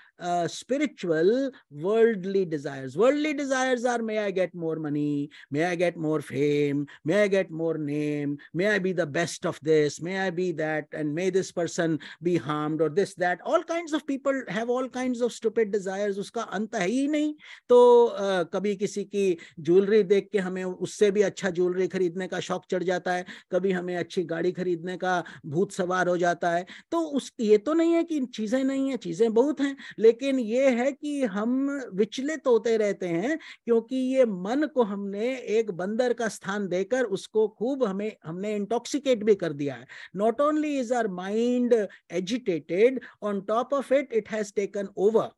spiritual worldly desires. Worldly desires are may I get more money, may I get more fame, may I get more name, may I be the best of this, may I be that, and may this person be harmed or this, that. All kinds of people have all kinds of stupid desires. uska ant hai hi nahi to uh, कभी किसी की jewellery देख के हमें उससे भी अच्छा jewellery खरीदने का शौक चढ़ जाता है कभी हमें अच्छी गाड़ी खरीदने का भूत सवार हो जाता है तो उस ये तो नहीं है कि cheeze nahi hai cheeze bahut hain लेकिन ये है कि हम विचलित होते रहते हैं क्योंकि ये मन को हमने एक बंदर का स्थान देकर उसको खूब हमें हमने इंटॉक्सिकेट भी कर दिया है not only is our mind agitated on top of it it has taken over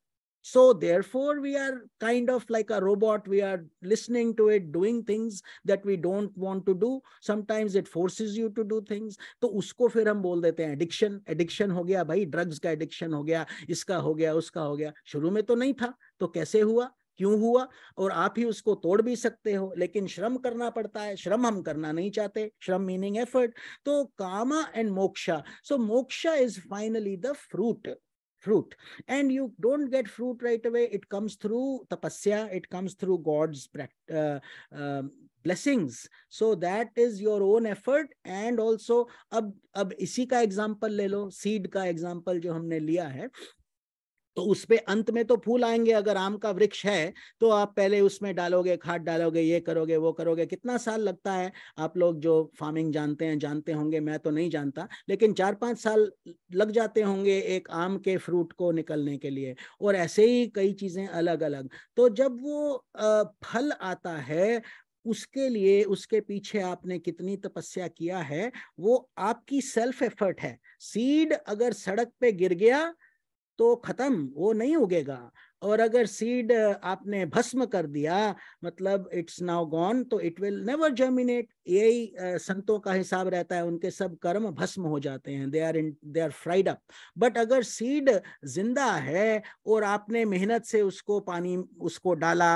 so therefore we are kind of like a robot we are listening to it doing things that we don't want to do sometimes it forces you to do things to usko fir hum bol dete hain addiction addiction ho gaya bhai drugs ka addiction ho gaya iska ho gaya uska ho gaya shuru mein to nahi tha to kaise hua क्यों हुआ और आप ही उसको तोड़ भी सकते हो लेकिन श्रम करना पड़ता है श्रम हम करना नहीं चाहते श्रम मीनिंग एफर्ट तो kama and moksha so moksha is finally the fruit fruit and you don't get fruit right away it comes through tapasya it comes through god's uh, um, blessings so that is your own effort and also Ab अब इसी का example ले लो seed का example जो हमने लिया है तो उसपे अंत में तो फूल आएंगे अगर आम का वृक्ष है तो आप पहले उसमें डालोगे खाद डालोगे ये करोगे वो करोगे कितना साल लगता है आप लोग जो फार्मिंग जानते हैं जानते होंगे मैं तो नहीं जानता लेकिन चार पाँच साल लग जाते होंगे एक आम के फ्रूट को निकलने के लिए और ऐसे ही कई चीज़ें अलग अलग तो जब वो फल आता है उसके लिए उसके पीछे आपने कितनी तपस्या किया है वो आपकी सेल्फ एफर्ट है सीड अगर सड़क पे गिर गया तो खत्म वो नहीं उगेगा और अगर सीड आपने भस्म कर दिया मतलब इट्स नाउ गॉन तो इट विल नेवर जर्मिनेट यही संतों का हिसाब रहता है उनके सब कर्म भस्म हो जाते हैं they are in they are fried up but अगर सीड जिंदा है और आपने मेहनत से उसको पानी उसको डाला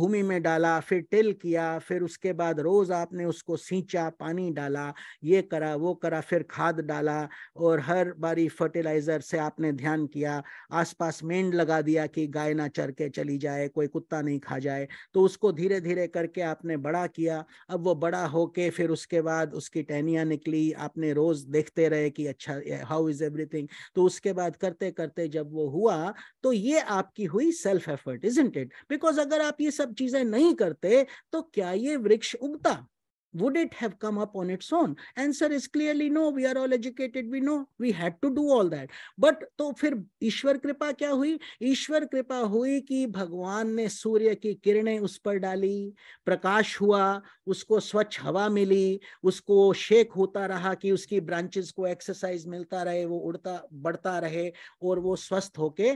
भूमि में डाला फिर टिल किया फिर उसके बाद रोज आपने उसको सींचा पानी डाला ये करा वो करा फिर खाद डाला और हर बारी फर्टिलाइजर से आपने ध्यान किया आसपास मेंड लगा दिया कि गाय ना चर के चली जाए कोई कुत्ता नहीं खा जाए तो उसको धीरे धीरे करके आपने बड़ा किया अब वो बड़ा होके फिर उसके बाद उसकी टहनिया निकली आपने रोज़ देखते रहे कि अच्छा हाउ इज़ एवरीथिंग तो उसके बाद करते करते जब वो हुआ तो ये आपकी हुई self effort is it because अगर आप ये सब चीज़ें नहीं करते तो क्या ये वृक्ष उगता would it have come up on its own answer is clearly no we are all educated we know we had to do all that but तो फिर ईश्वर कृपा क्या हुई ईश्वर कृपा हुई कि भगवान ने सूर्य की किरणें उस पर डाली प्रकाश हुआ उसको स्वच्छ हवा मिली उसको शेक होता रहा कि उसकी ब्रांचेस को एक्सरसाइज मिलता रहे वो उड़ता बढ़ता रहे और वो स्वस्थ होके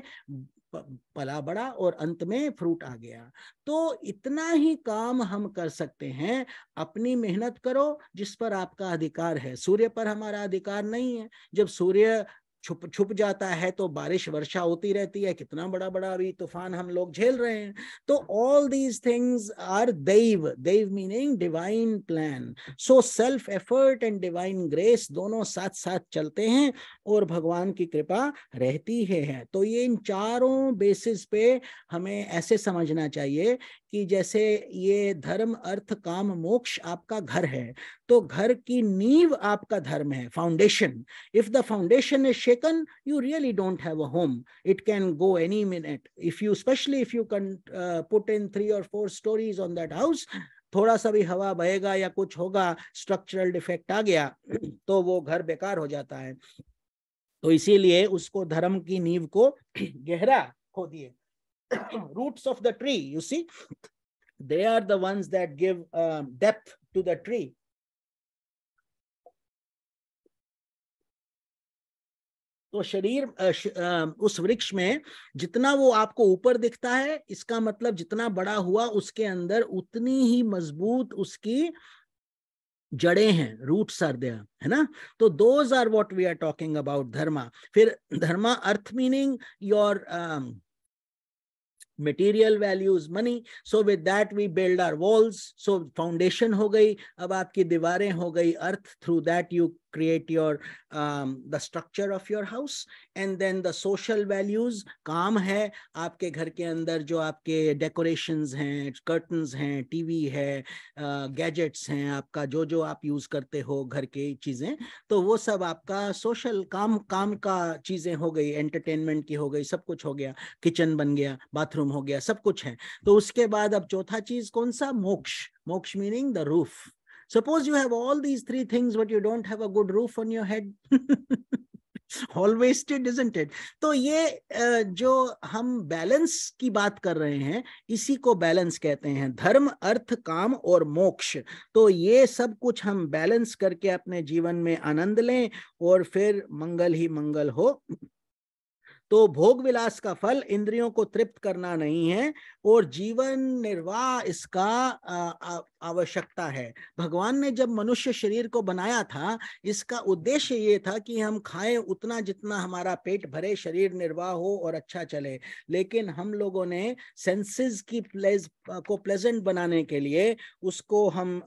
पला बड़ा और अंत में फ्रूट आ गया तो इतना ही काम हम कर सकते हैं अपनी मेहनत करो जिस पर आपका अधिकार है सूर्य पर हमारा अधिकार नहीं है जब सूर्य छुप छुप जाता है तो बारिश वर्षा होती रहती है कितना बड़ा बड़ा अभी तूफान हम लोग झेल रहे हैं तो all these things are dev dev meaning divine plan so self effort and divine grace दोनों साथ साथ चलते हैं और भगवान की कृपा रहती है तो ये इन चारों बेसिस पे हमें ऐसे समझना चाहिए कि जैसे ये धर्म अर्थ काम मोक्ष आपका घर है तो घर की नींव आपका धर्म है foundation if the foundation is shaken you really don't have a home it can go any minute if you specially if you can put in three or four storeys on that house थोड़ा सा भी हवा बहेगा या कुछ होगा structural defect आ गया तो वो घर बेकार हो जाता है तो इसीलिए उसको धर्म की नींव को गहरा खोदिए roots of the tree, you see, they are the ones that give um, depth to the tree. तो शरीर उस वृक्ष में जितना वो आपको ऊपर दिखता है इसका मतलब जितना बड़ा हुआ उसके अंदर उतनी ही मजबूत उसकी जड़े हैं रूट्स आर देयर है ना तो those are what we are talking about dharma फिर dharma artha meaning your material values money so with that we build our walls so foundation हो गई अब आपकी दीवारें हो गई artha through that you create your um, the structure of your house and then the social values काम है आपके घर के अंदर जो आपके decorations हैं curtains हैं टीवी है गैजेट्स uh, हैं आपका जो जो आप यूज करते हो घर के चीजें तो वो सब आपका सोशल काम काम का चीजें हो गई एंटरटेनमेंट की हो गई सब कुछ हो गया किचन बन गया बाथरूम हो गया सब कुछ है तो उसके बाद अब चौथा चीज कौन सा मोक्ष मोक्ष meaning the roof Suppose you have all these three things, but you don't have a good roof on your head. All wasted, isn't it? तो ये जो हम बैलेंस की बात कर रहे हैं इसी को बैलेंस कहते हैं धर्म अर्थ काम और मोक्ष तो ये सब कुछ हम बैलेंस करके अपने जीवन में आनंद लें और फिर मंगल ही मंगल हो तो भोग विलास का फल इंद्रियों को तृप्त करना नहीं है और जीवन निर्वाह इसका आवश्यकता है भगवान ने जब मनुष्य शरीर को बनाया था इसका उद्देश्य ये था कि हम खाएं उतना जितना हमारा पेट भरे शरीर निर्वाह हो और अच्छा चले लेकिन हम लोगों ने सेंसेस की प्लेज को प्लेजेंट बनाने के लिए उसको हम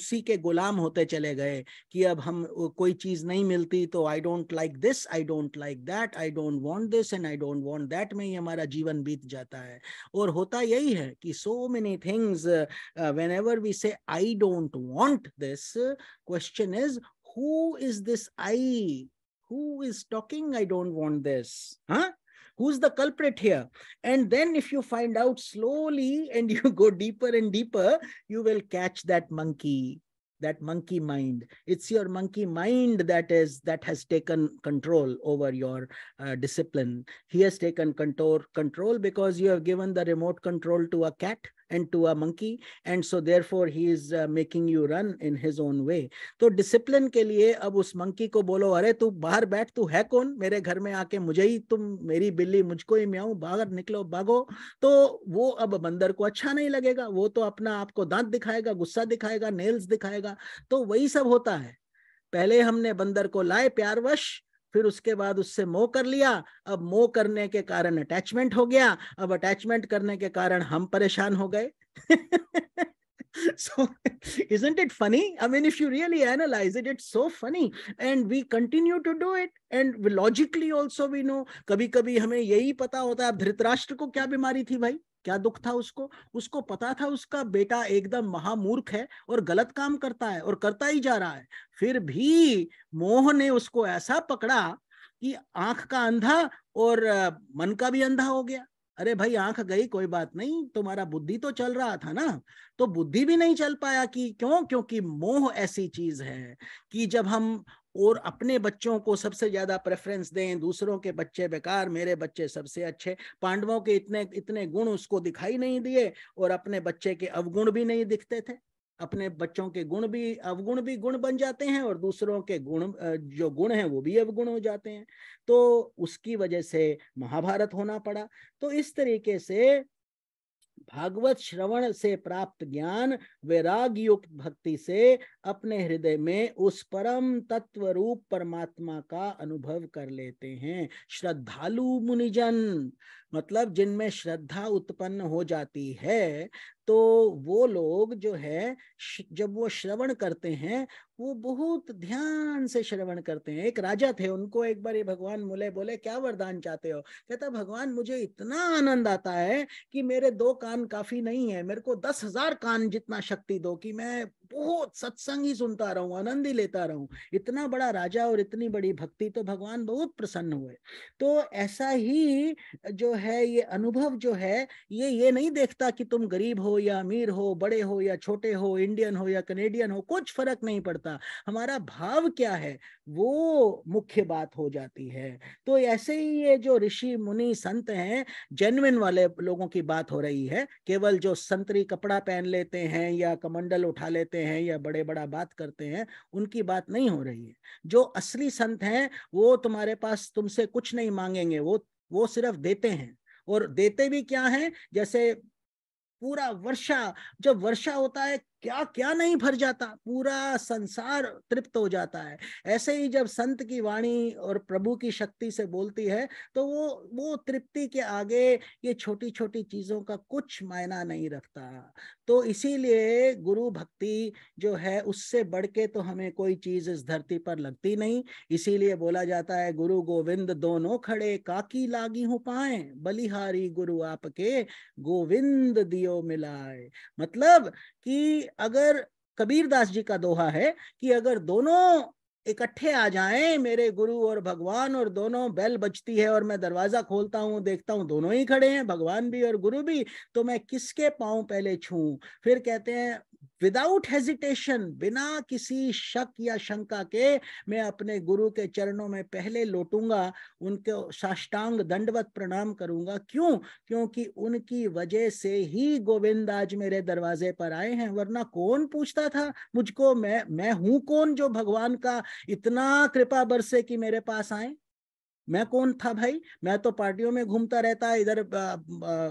उसी के गुलाम होते चले गए कि अब हम कोई चीज़ नहीं मिलती तो I don't like this I don't like that I don't want this this and I don't want that में ही हमारा जीवन बीत जाता है और होता यही है कि so many things whenever we say I don't want this question is who is this I who is talking i don't want this huh who's the culprit here and then if you find out slowly and you go deeper and deeper you will catch that monkey that monkey mind it's your monkey mind that is that has taken control over your uh, discipline he has taken control control because you have given the remote control to a cat and to a monkey and so therefore he is uh, making you run in his own way तो discipline के लिए अब उस monkey को बोलो अरे तू बाहर बैठ तू है कौन मेरे घर में आके मुझे ही तुम मेरी बिल्ली मुझको ही म्याऊं बाहर निकलो भागो तो वो अब बंदर को अच्छा नहीं लगेगा वो तो अपना आपको दांत दिखाएगा गुस्सा दिखाएगा नेल्स दिखाएगा तो वही सब होता है पहले हमने बंदर को लाए प्यारवश फिर उसके बाद उससे मोह कर लिया अब मोह करने के कारण अटैचमेंट हो गया अब अटैचमेंट करने के कारण हम परेशान हो गए so isn't it funny i mean if you really analyze it it's so funny and we continue to do it and logically also we know कभी कभी हमें यही पता होता है अब धृतराष्ट्र को क्या बीमारी थी भाई क्या दुख था उसको उसको पता था उसका बेटा एकदम महामूर्ख है और गलत काम करता है और करता ही जा रहा है फिर भी मोह ने उसको ऐसा पकड़ा कि आंख का अंधा और मन का भी अंधा हो गया अरे भाई आंख गई कोई बात नहीं तुम्हारा बुद्धि तो चल रहा था ना तो बुद्धि भी नहीं चल पाया कि क्यों क्योंकि मोह ऐसी चीज है कि जब हम और अपने बच्चों को सबसे ज्यादा प्रेफरेंस दें दूसरों के बच्चे बेकार मेरे बच्चे सबसे अच्छे पांडवों के इतने इतने गुण उसको दिखाई नहीं दिए और अपने बच्चे के अवगुण भी नहीं दिखते थे अपने बच्चों के गुण भी अवगुण भी गुण बन जाते हैं और दूसरों के गुण जो गुण हैं वो भी अवगुण हो जाते हैं तो उसकी वजह से महाभारत होना पड़ा तो इस तरीके से भागवत श्रवण से प्राप्त ज्ञान वैराग युक्त भक्ति से अपने हृदय में उस परम तत्व रूप परमात्मा का अनुभव कर लेते हैं श्रद्धालु मुनिजन मतलब जिनमें श्रद्धा उत्पन्न हो जाती है तो वो लोग जो है जब वो श्रवण करते हैं वो बहुत ध्यान से श्रवण करते हैं एक राजा थे उनको एक बार ये भगवान मुले बोले क्या वरदान चाहते हो कहता भगवान मुझे इतना आनंद आता है कि मेरे दो कान काफी नहीं है मेरे को दस हजार कान जितना शक्ति दो कि मैं बहुत सत्संग ही सुनता रहूं आनंद ही लेता रहूं इतना बड़ा राजा और इतनी बड़ी भक्ति तो भगवान बहुत प्रसन्न हुए तो ऐसा ही जो है ये अनुभव जो है ये ये नहीं देखता कि तुम गरीब हो या अमीर हो बड़े हो या छोटे हो इंडियन हो या कनेडियन हो कुछ फर्क नहीं पड़ता हमारा भाव क्या है वो मुख्य बात हो जाती है तो ऐसे ही ये जो ऋषि मुनि संत हैं जेनविन वाले लोगों की बात हो रही है केवल जो संतरी कपड़ा पहन लेते हैं या कमंडल उठा लेते करते हैं या बड़े बड़ा बात करते हैं उनकी बात नहीं हो रही है जो असली संत हैं वो तुम्हारे पास तुमसे कुछ नहीं मांगेंगे वो वो सिर्फ देते हैं और देते भी क्या है जैसे पूरा वर्षा जब वर्षा होता है क्या क्या नहीं भर जाता पूरा संसार तृप्त हो जाता है ऐसे ही जब संत की वाणी और प्रभु की शक्ति से बोलती है तो वो वो तृप्ति के आगे ये छोटी छोटी चीजों का कुछ मायना नहीं रखता तो इसीलिए गुरु भक्ति जो है उससे बढ़ के तो हमें कोई चीज इस धरती पर लगती नहीं इसीलिए बोला जाता है गुरु गोविंद दोनों खड़े काकी लागी हो पाए बलिहारी गुरु आपके गोविंद दियो मिलाए मतलब कि अगर कबीर दास जी का दोहा है कि अगर दोनों इकट्ठे आ जाएं मेरे गुरु और भगवान और दोनों बेल बजती है और मैं दरवाजा खोलता हूं देखता हूं दोनों ही खड़े हैं भगवान भी और गुरु भी तो मैं किसके पाँव पहले छू फिर कहते हैं विदाउट हेजिटेशन बिना किसी शक या शंका के मैं अपने गुरु के चरणों में पहले लौटूंगा उनके साष्टांग दंडवत प्रणाम करूंगा क्यों क्योंकि उनकी वजह से ही गोविंद आज मेरे दरवाजे पर आए हैं वरना कौन पूछता था मुझको मैं मैं हूं कौन जो भगवान का इतना कृपा बरसे कि मेरे पास आए मैं कौन था भाई मैं तो पार्टियों में घूमता रहता इधर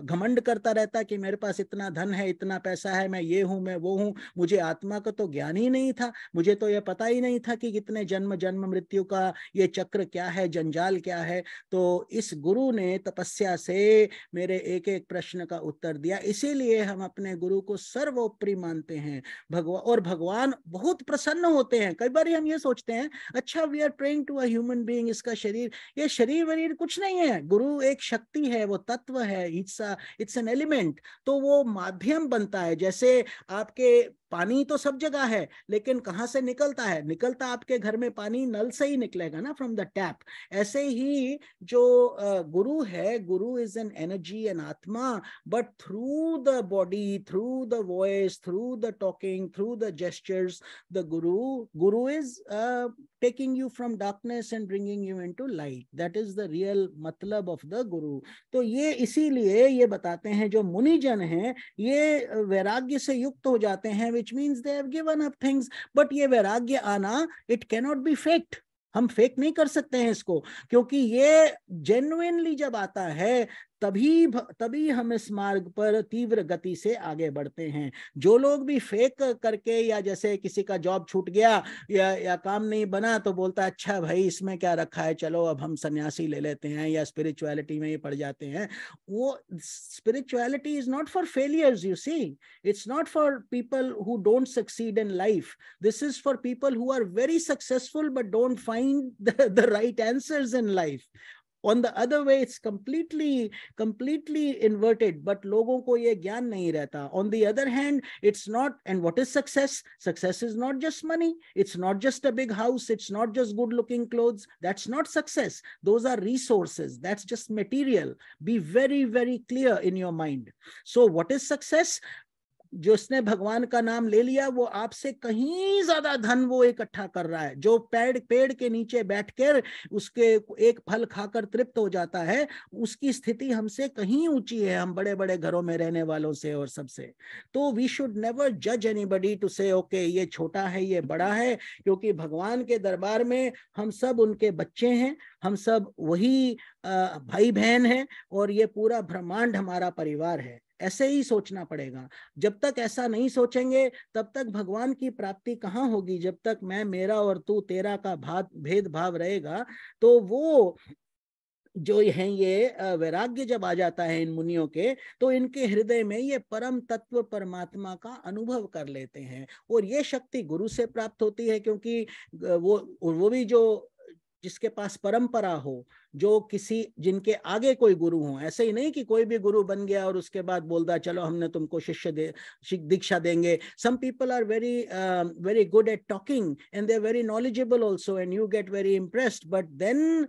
घमंड करता रहता कि मेरे पास इतना धन है इतना पैसा है मैं ये हूं मैं वो हूं मुझे आत्मा का तो ज्ञान ही नहीं था मुझे तो यह पता ही नहीं था कि कितने जन्म जन्म मृत्यु का ये चक्र क्या है जंजाल क्या है तो इस गुरु ने तपस्या से मेरे एक एक प्रश्न का उत्तर दिया इसीलिए हम अपने गुरु को सर्वोपरि मानते हैं भगवान और भगवान बहुत प्रसन्न होते हैं कई बार हम ये सोचते हैं अच्छा we are praying to a human being इसका शरीर ये शरीर वरीर कुछ नहीं है गुरु एक शक्ति है वो तत्व है इट्स इट्स एन एलिमेंट तो वो माध्यम बनता है जैसे आपके पानी तो सब जगह है लेकिन कहाँ से निकलता है निकलता आपके घर में पानी नल से ही निकलेगा ना फ्रॉम द टैप ऐसे ही जो गुरु है guru is an energy an atma but through the body through the voice through the talking through the gestures the guru guru is taking you from darkness and bringing you in to light that is the real मतलब of the guru तो ये इसीलिए ये बताते हैं जो मुनिजन हैं ये वैराग्य से युक्त हो जाते हैं which means they have given up things but ये वैराग्य आना इट कैनॉट बी फेक्ट हम फेक नहीं कर सकते हैं इसको क्योंकि ये जेन्युइनली जब आता है तभी तभी हम इस मार्ग पर तीव्र गति से आगे बढ़ते हैं जो लोग भी फेक करके या जैसे किसी का जॉब छूट गया या या काम नहीं बना तो बोलता है अच्छा भाई इसमें क्या रखा है चलो अब हम सन्यासी ले लेते हैं या स्पिरिचुअलिटी में ही पड़ जाते हैं वो spirituality is not for failures you see it's not for people who don't succeed in life this is for people who are very successful but don't find the right answers in life on the other way it's completely completely inverted but logo ko ye gyan nahi rehta on the other hand it's not and what is success success is not just money it's not just a big house it's not just good looking clothes that's not success those are resources that's just material be very very clear in your mind so what is success जो उसने भगवान का नाम ले लिया वो आपसे कहीं ज्यादा धन वो इकट्ठा कर रहा है जो पेड़ पेड़ के नीचे बैठकर उसके एक फल खाकर तृप्त हो जाता है उसकी स्थिति हमसे कहीं ऊंची है हम बड़े बड़े घरों में रहने वालों से और सबसे तो वी शुड नेवर जज बडी टू से ओके ये छोटा है ये बड़ा है क्योंकि भगवान के दरबार में हम सब उनके बच्चे हैं हम सब वही भाई बहन हैं और ये पूरा ब्रह्मांड हमारा परिवार है ऐसे ही सोचना पड़ेगा जब तक ऐसा नहीं सोचेंगे तब तक भगवान की प्राप्ति कहाँ होगी जब तक मैं मेरा और तू तेरा का भाद भेदभाव रहेगा तो वो जो है ये वैराग्य जब आ जाता है इन मुनियों के तो इनके हृदय में ये परम तत्व परमात्मा का अनुभव कर लेते हैं और ये शक्ति गुरु से प्राप्त होती है क्योंकि वो वो भी जो जिसके पास परंपरा हो जो किसी जिनके आगे कोई गुरु हो ऐसे ही नहीं कि कोई भी गुरु बन गया और उसके बाद बोलता चलो हमने तुमको शिष्य दे दीक्षा देंगे some people are very very good at talking and they're very knowledgeable also and you get very impressed but then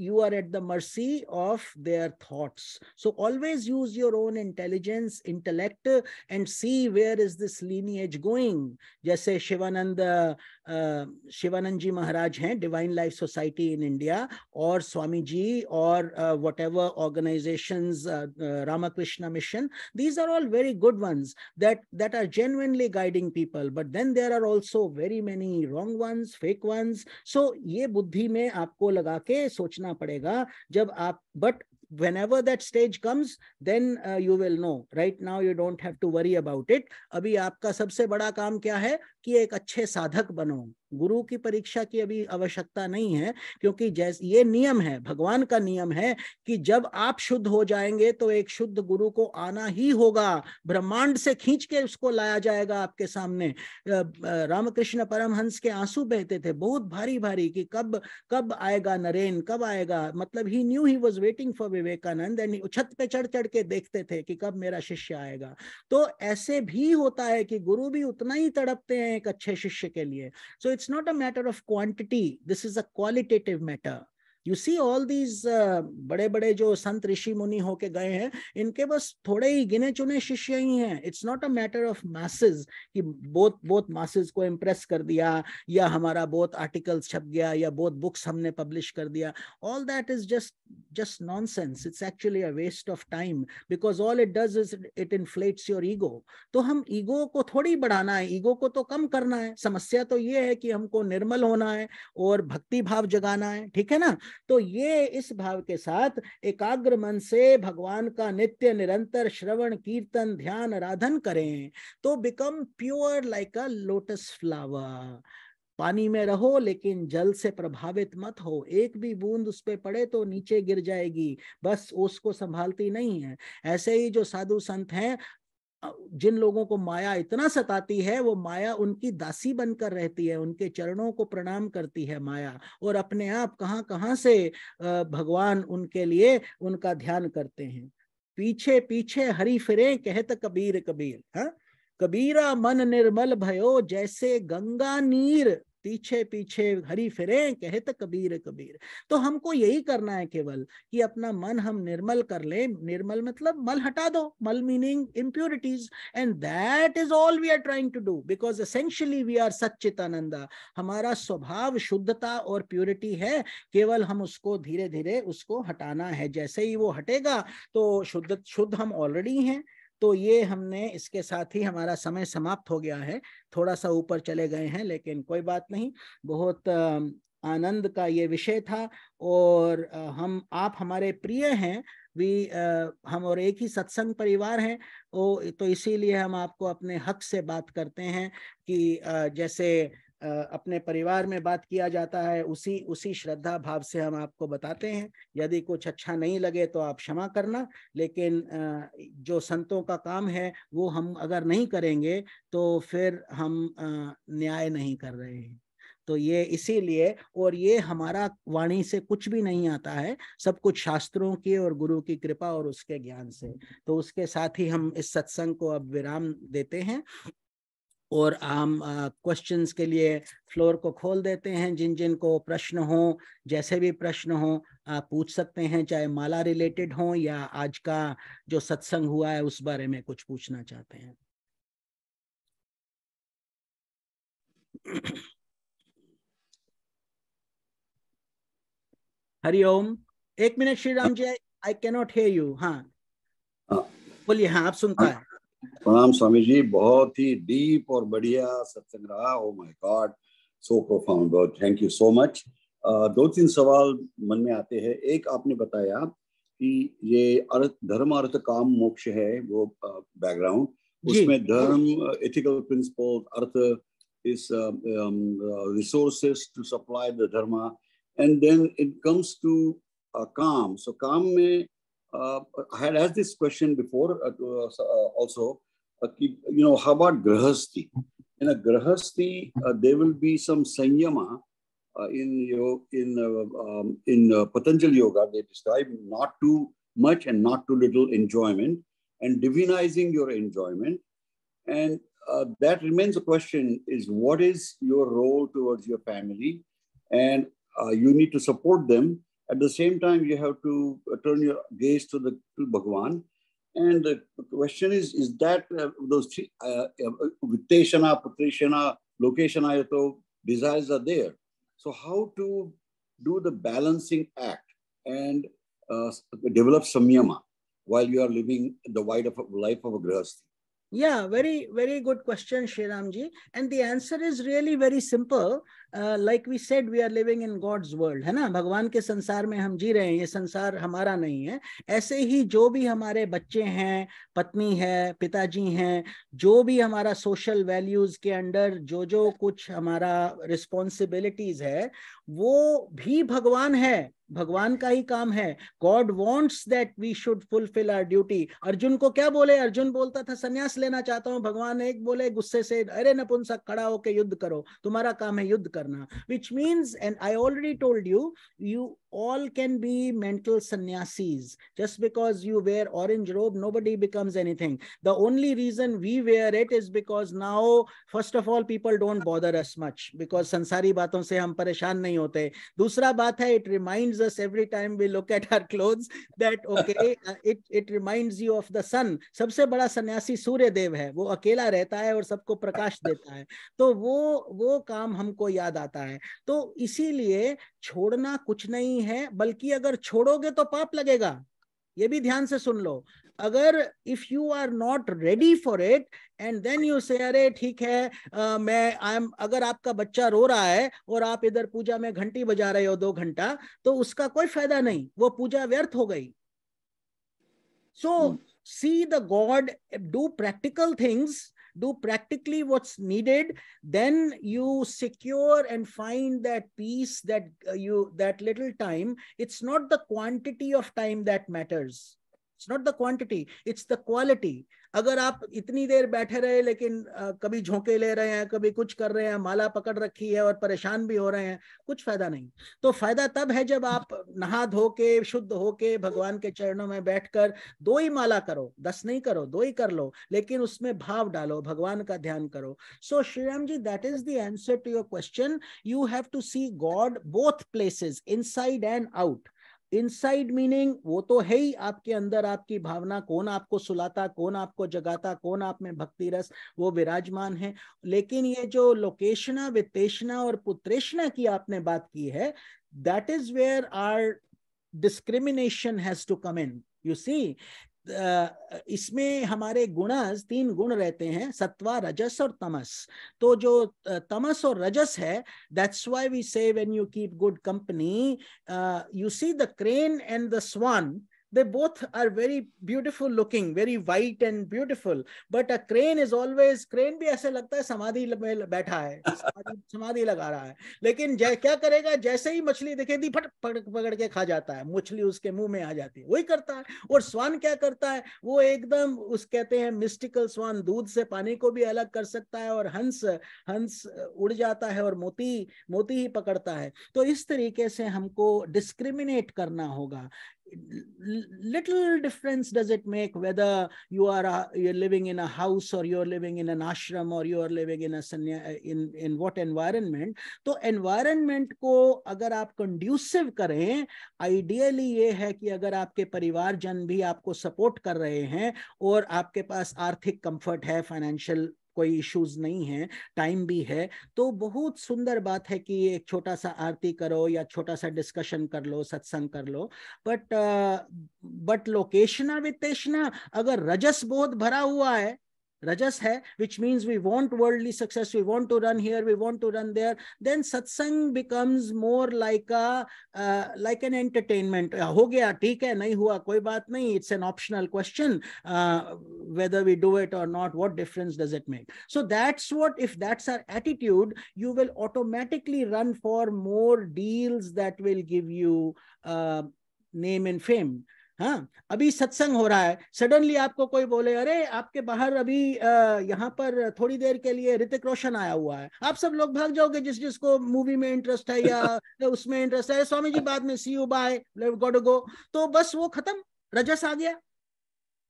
you are at the mercy of their thoughts so always use your own intelligence intellect and see where is this lineage going जैसे Shivanand uh, Shivanand ji Maharaj हैं Divine Life Society in India और Swami Ji or uh, whatever organizations, uh, uh, Ramakrishna Mission. These are all very good ones that, that are genuinely guiding people. But then there are also very many wrong ones, fake ones. So ये बुद्धि में आपको लगा के सोचना पड़ेगा जब आप but whenever that stage comes then uh, you will know right now you don't have to worry about it abhi aapka sabse bada kaam kya hai कि एक अच्छे साधक बनो गुरु की परीक्षा की अभी आवश्यकता नहीं है क्योंकि जैसे ये नियम है भगवान का नियम है कि जब आप शुद्ध हो जाएंगे तो एक शुद्ध गुरु को आना ही होगा ब्रह्मांड से खींच के उसको लाया जाएगा आपके सामने रामकृष्ण परमहंस के आंसू बहते थे बहुत भारी भारी कि कब कब आएगा नरेन कब आएगा मतलब he knew he was waiting for Vivekananda and छत पे चढ़ चढ़ के देखते थे कि कब मेरा शिष्य आएगा तो ऐसे भी होता है कि गुरु भी उतना ही तड़पते हैं हैं एक अच्छे शिष्य के लिए so it's not a matter of quantity this is a qualitative matter you see all these बड़े बड़े जो संत ऋषि मुनि होके गए हैं इनके बस थोड़े ही गिने चुने शिष्य ही हैं it's not a matter of message कि बहुत बहुत मैसेज को इम्प्रेस कर दिया या हमारा बहुत आर्टिकल्स छप गया या बहुत बुक्स हमने पब्लिश कर दिया all that is just just nonsense it's actually a waste of time because all it does is it inflates your ego तो हम ईगो को थोड़ी बढ़ाना है ईगो को तो कम करना है समस्या तो ये है कि हमको निर्मल होना है और भक्ति भाव जगाना है ठीक है ना तो ये इस भाव के साथ एकाग्र मन से भगवान का नित्य निरंतर श्रवण कीर्तन ध्यान आराधन करें तो become pure like a lotus flower पानी में रहो लेकिन जल से प्रभावित मत हो एक भी बूंद उस पर पड़े तो नीचे गिर जाएगी बस उसको संभालती नहीं है ऐसे ही जो साधु संत हैं जिन लोगों को माया इतना सताती है वो माया उनकी दासी बनकर रहती है उनके चरणों को प्रणाम करती है माया और अपने आप कहाँ कहाँ से भगवान उनके लिए उनका ध्यान करते हैं पीछे पीछे हरी फिरे कहत कबीर कबीर हाँ कबीरा मन निर्मल भयो जैसे गंगा नीर पीछे पीछे हरी फिरे कहत तो कबीर कबीर तो हमको यही करना है केवल कि अपना मन हम निर्मल कर ले निर्मल मतलब मल हटा दो मल meaning impurities and that is all we are trying to do because essentially we are satchidananda हमारा स्वभाव शुद्धता और प्योरिटी है केवल हम उसको धीरे धीरे उसको हटाना है जैसे ही वो हटेगा तो शुद्ध शुद्ध हम ऑलरेडी हैं तो ये हमने इसके साथ ही हमारा समय समाप्त हो गया है थोड़ा सा ऊपर चले गए हैं लेकिन कोई बात नहीं बहुत आनंद का ये विषय था और हम आप हमारे प्रिय हैं भी हम और एक ही सत्संग परिवार हैं ओ तो इसीलिए हम आपको अपने हक से बात करते हैं कि जैसे अपने परिवार में बात किया जाता है उसी उसी श्रद्धा भाव से हम आपको बताते हैं यदि कुछ अच्छा नहीं लगे तो आप क्षमा करना लेकिन जो संतों का काम है वो हम अगर नहीं करेंगे तो फिर हम न्याय नहीं कर रहे हैं तो ये इसीलिए और ये हमारा वाणी से कुछ भी नहीं आता है सब कुछ शास्त्रों की और गुरु की कृपा और उसके ज्ञान से तो उसके साथ ही हम इस सत्संग को अब विराम देते हैं और हम क्वेश्चंस के लिए फ्लोर को खोल देते हैं जिन जिन को प्रश्न हो जैसे भी प्रश्न हो पूछ सकते हैं चाहे माला रिलेटेड हो या आज का जो सत्संग हुआ है उस बारे में कुछ पूछना चाहते हैं हरिओम एक minute Shri Ram ji I cannot hear you हाँ बोलिए हाँ आप सुनता हाँ। है प्रणाम स्वामी जी बहुत ही डीप और बढ़िया सत्संग रहा oh my God so profound और थैंक यू सो मच दो तीन सवाल मन में आते हैं एक आपने बताया कि ये अर्थ धर्म अर्थ काम मोक्ष है वो बैकग्राउंड उसमें धर्म ethical principle artha is resources to supply the dharma and then it comes to kama so काम में uh, I had asked this question before uh, uh, uh also. Uh, you know, how about grahasti? In a grahasti, there will be some sanyama in in um, in Patanjali Yoga. They describe not too much and not too little enjoyment, and divinizing your enjoyment. And that remains a question: is what is your role towards your family, and you need to support them at the same time, you have to uh, turn your gaze to the to Bhagwan. And the question is, is that uh, those three, uh, uh Vitteshana, Patrishana, Lokeshana, Yato, desires are there. So how to do the balancing act and uh, develop samyama while you are living the wide of life of a grihasthi? Yeah, very, very good question, Shriramji. And the answer is really very simple. Uh, like we said, we are living in God's world, hai na bhagwan ke sansar mein hum ji rahe hain ye sansar hamara nahi hai aise hi jo bhi hamare bacche hain patni hai pitaji hain jo bhi hamara social values ke under jo jo kuch hamara responsibilities hai wo bhi bhagwan hai भगवान का ही काम है God wants that we should fulfil our duty Arjun को क्या बोले अर्जुन बोलता था संन्यास लेना चाहता हूं भगवान एक बोले गुस्से से अरे नपुंसक खड़ा होकर युद्ध करो तुम्हारा काम है युद्ध करना which means and I already told you you all can be mental sannyasis just because you wear orange robe nobody becomes anything the only reason we wear it is because now first of all people don't bother as much because संसारी बातों से हम परेशान नहीं होते दूसरा बात है it remind us every time we look at our clothes that okay uh, it it reminds you of the sun सबसे बड़ा सन्यासी सूर्य देव है वो अकेला रहता है और सबको प्रकाश देता है तो वो वो काम हमको याद आता है तो इसीलिए छोड़ना कुछ नहीं है बल्कि अगर छोड़ोगे तो पाप लगेगा ये भी ध्यान से सुन लो अगर if you are not ready for it and then you say अरे ठीक है आ, मैं आई एम अगर आपका बच्चा रो रहा है और आप इधर पूजा में घंटी बजा रहे हो दो घंटा तो उसका कोई फायदा नहीं वो पूजा व्यर्थ हो गई so see the god do practical things do practically what's needed then you secure and find that peace that you that little time it's not the quantity of time that matters it's not the quantity it's the quality अगर आप इतनी देर बैठे रहे लेकिन आ, कभी झोंके ले रहे हैं कभी कुछ कर रहे हैं माला पकड़ रखी है और परेशान भी हो रहे हैं कुछ फायदा नहीं तो फायदा तब है जब आप नहा धो के शुद्ध होके भगवान के चरणों में बैठकर दो ही माला करो दस नहीं करो दो ही कर लो लेकिन उसमें भाव डालो भगवान का ध्यान करो so Shri Ram ji that is the answer to your question you have to see God both places inside and out inside meaning वो तो है ही आपके अंदर आपकी भावना कौन आपको सुलाता कौन आपको जगाता कौन आप में भक्ति रस वो विराजमान है लेकिन ये जो लोकेशना वितेशना और पुत्रेशना की आपने बात की है that is where our discrimination has to come in you see इसमें हमारे गुणज तीन गुण रहते हैं सत्वा रजस और तमस तो जो तमस और रजस है that's why we say when you keep good company you see the crane and the swan they both are very beautiful looking very white and beautiful but a crane is always crane भी ऐसे लगता है समाधि में बैठा है समाधि लगा रहा है लेकिन जै, क्या करेगा जैसे ही मछली दिखेगी फट पकड़ पकड़ के खा जाता है मछली उसके मुंह में आ जाती है वही करता है और स्वान क्या करता है वो एकदम उस कहते हैं मिस्टिकल स्वान दूध से पानी को भी अलग कर सकता है और हंस हंस उड़ जाता है और मोती मोती ही पकड़ता है तो इस तरीके से हमको डिस्क्रिमिनेट करना होगा little difference does it make whether you are a, you're living in a house or you're living in an ashram or you are living in a in in what environment तो environment को अगर आप conducive करें ideally ये है कि अगर आपके परिवारजन भी आपको support कर रहे हैं और आपके पास आर्थिक comfort है financial कोई इश्यूज नहीं है टाइम भी है तो बहुत सुंदर बात है कि एक छोटा सा आरती करो या छोटा सा डिस्कशन कर लो सत्संग कर लो बट बट लोकेशना वितेशना अगर रजस बहुत भरा हुआ है rajas hai which means we want worldly success we want to run here we want to run there then satsang becomes more like a uh, like an entertainment uh, ho gaya theek hai nahi hua koi baat nahi it's an optional question uh, whether we do it or not what difference does it make so that's what if that's our attitude you will automatically run for more deals that will give you uh, name and fame हाँ अभी सत्संग हो रहा है suddenly आपको कोई बोले अरे आपके बाहर अभी यहाँ पर थोड़ी देर के लिए ऋतिक रोशन आया हुआ है आप सब लोग भाग जाओगे जिस जिसको मूवी में इंटरेस्ट है या उसमें इंटरेस्ट है स्वामी जी बाद में सी यू बाय गो तो बस वो खत्म रजस आ गया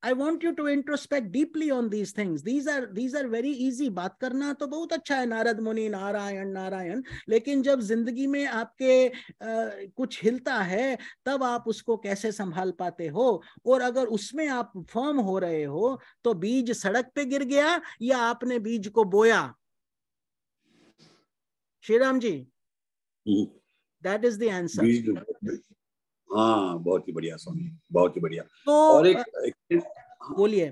I want you to introspect deeply on these things these are these are very easy बात करना तो बहुत अच्छा है नारद मुनि नारायण नारायण लेकिन जब जिंदगी में आपके आ, कुछ हिलता है तब आप उसको कैसे संभाल पाते हो और अगर उसमें आप फॉर्म हो रहे हो तो बीज सड़क पे गिर गया या आपने बीज को बोया Shri Ram ji that is the answer हाँ बहुत ही बढ़िया सोनी बहुत ही बढ़िया तो, और एक हाँ। बोलिए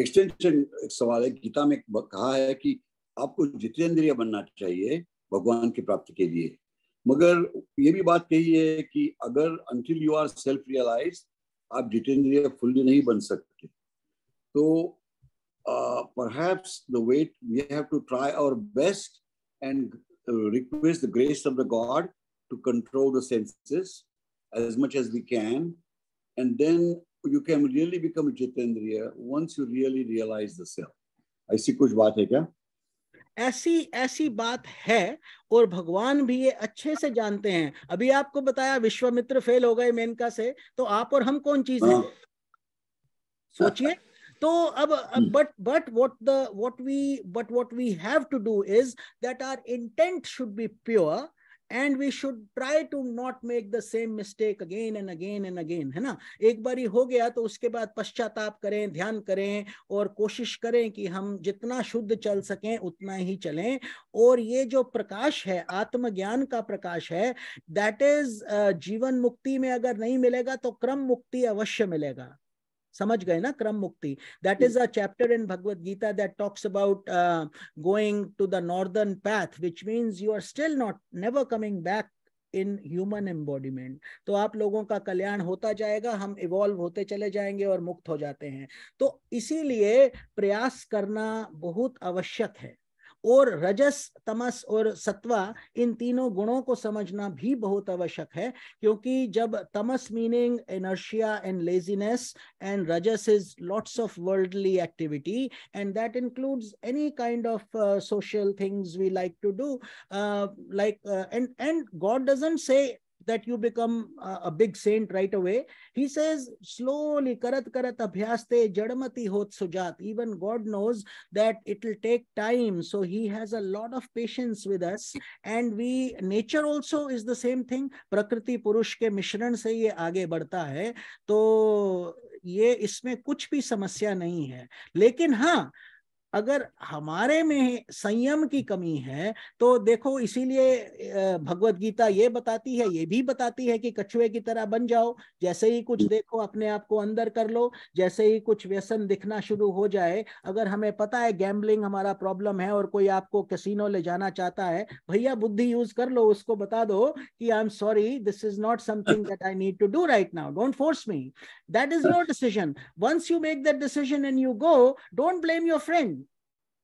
एक्सटेंशन एक सवाल है गीता में कहा है कि आपको जितेंद्रिय बनना चाहिए भगवान की प्राप्ति के लिए मगर ये भी बात कही है कि अगर until you are self realise आप जितेंद्रिय फुल्ली नहीं बन सकते तो perhaps the wait we have to try our best and request the grace of the God to control the senses as much as we can. And then you can really become a Jitendriya once you really realize the self. I see kuch baat hai kya? ऐसी ऐसी बात है और भगवान भी ये अच्छे से जानते हैं अभी आपको बताया विश्वामित्र फेल हो गए मेनका से तो आप और हम कौन चीज है हाँ। सोचिए तो अब but but what the what we but what we have to do is that our intent should be pure and we should try to not make the same mistake again and again and again है ना एक बार ही हो गया तो उसके बाद पश्चाताप करें ध्यान करें और कोशिश करें कि हम जितना शुद्ध चल सकें उतना ही चलें और ये जो प्रकाश है आत्मज्ञान का प्रकाश है दैट इज जीवन मुक्ति में अगर नहीं मिलेगा तो क्रम मुक्ति अवश्य मिलेगा समझ गए ना क्रम मुक्ति that is a chapter in Bhagavad Gita that talks about going to the northern path which means you are still not never coming back in human embodiment तो आप लोगों का कल्याण होता जाएगा हम इवॉल्व होते चले जाएंगे और मुक्त हो जाते हैं तो इसीलिए प्रयास करना बहुत आवश्यक है और रजस तमस और सत्वा इन तीनों गुणों को समझना भी बहुत आवश्यक है क्योंकि जब tamas meaning inertia and laziness and rajas is lots of worldly activity and that includes any kind of social things we like to do like and and God doesn't say that you become a, big saint right away. He says, slowly, karat karat abhyaste jadamati hot sujat. Even God knows that it will take time. So he has a lot of patience with us. And we, nature also is the same thing. Prakriti purush ke mishran se ye aage badhta hai. To ye isme kuch bhi samasya nahi hai. Lekin हाँ अगर हमारे में संयम की कमी है तो देखो इसीलिए भगवत गीता ये बताती है ये भी बताती है कि कछुए की तरह बन जाओ जैसे ही कुछ देखो अपने आप को अंदर कर लो जैसे ही कुछ व्यसन दिखना शुरू हो जाए अगर हमें पता है गैम्बलिंग हमारा प्रॉब्लम है और कोई आपको कैसीनो ले जाना चाहता है भैया बुद्धि यूज कर लो उसको बता दो कि I am sorry this is not something that I need to do right now don't force me that is your decision once you make that decision and you go don't blame your friend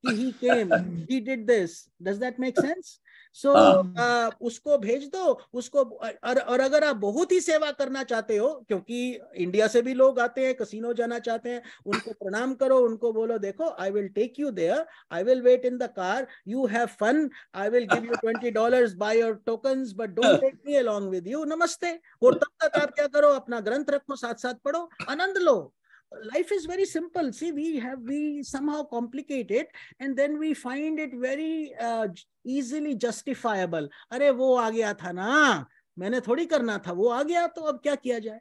he came he did this does that make sense so so, हाँ। uh, उसको भेज दो उसको और, और अगर आप बहुत ही सेवा करना चाहते हो क्योंकि इंडिया से भी लोग आते हैं कसिनो जाना चाहते हैं उनको प्रणाम करो उनको बोलो देखो I will take you there I will wait in the car you have fun I will give you twenty dollar buy your token but don't take me along with you नमस्ते और तब तक आप क्या करो अपना ग्रंथ रखो साथ साथ पढ़ो आनंद लो life is very simple see we have we somehow complicate it and then we find it very uh, easily justifiable अरे वो आ गया था ना मैंने थोड़ी करना था वो आ गया तो अब क्या किया जाए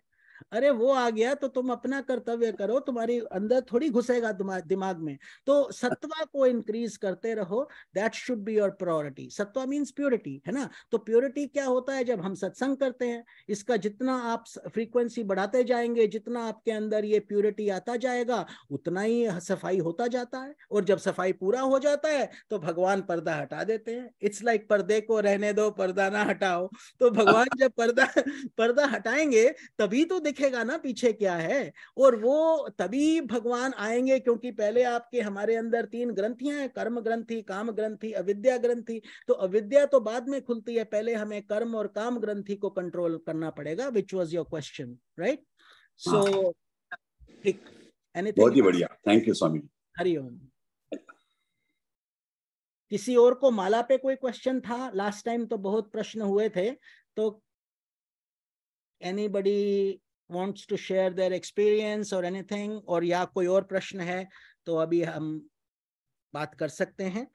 अरे वो आ गया तो तुम अपना कर्तव्य करो तुम्हारी अंदर थोड़ी घुसेगा दिमाग में तो सत्वा को इंक्रीज करते रहो that should be your priority sattva means purity है ना तो प्योरिटी क्या होता है जब हम सत्संग करते हैं इसका जितना आप फ्रीक्वेंसी बढ़ाते जाएंगे जितना आपके अंदर ये प्योरिटी आता जाएगा उतना ही सफाई होता जाता है और जब सफाई पूरा हो जाता है तो भगवान पर्दा हटा देते हैं इट्स लाइक पर्दे को रहने दो पर्दा ना हटाओ तो भगवान जब पर्दा पर्दा हटाएंगे तभी तो दिखे दिखेगा ना पीछे क्या है और वो तभी भगवान आएंगे क्योंकि पहले आपके हमारे अंदर तीन ग्रंथियां हैं कर्म ग्रंथि काम ग्रंथि अविद्या ग्रंथि तो अविद्या तो बाद में खुलती है पहले हमें कर्म और काम ग्रंथि को कंट्रोल करना पड़ेगा which was your question right so anything बहुत ही बढ़िया थैंक यू स्वामी हरिओम किसी और को माला पे कोई क्वेश्चन था लास्ट टाइम तो बहुत प्रश्न हुए थे तो anybody wants to share their experience or anything or ya koi aur प्रश्न hai to abhi hum baat kar sakte hain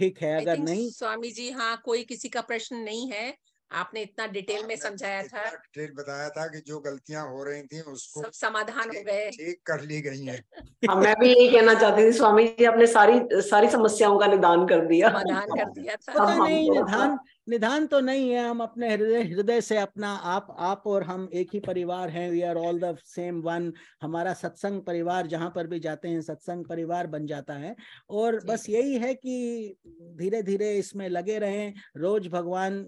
ठीक है अगर नहीं स्वामी जी हाँ कोई किसी का प्रश्न नहीं है आपने इतना डिटेल में समझाया था डिटेल बताया था कि जो गलतियां हो रही थी उसको सब समाधान हो गए ठीक कर ली गई हैं हाँ, मैं भी यही कहना चाहती थी स्वामी जी आपने सारी सारी समस्याओं का निदान कर दिया समाधान कर दिया था तो तो नहीं निदान निदान तो नहीं है हम अपने हृदय हृदय से अपना आप आप और हम एक ही परिवार हैं we are all the same one हमारा सत्संग परिवार जहां पर भी जाते हैं सत्संग परिवार बन जाता है और बस यही है कि धीरे धीरे इसमें लगे रहें रोज भगवान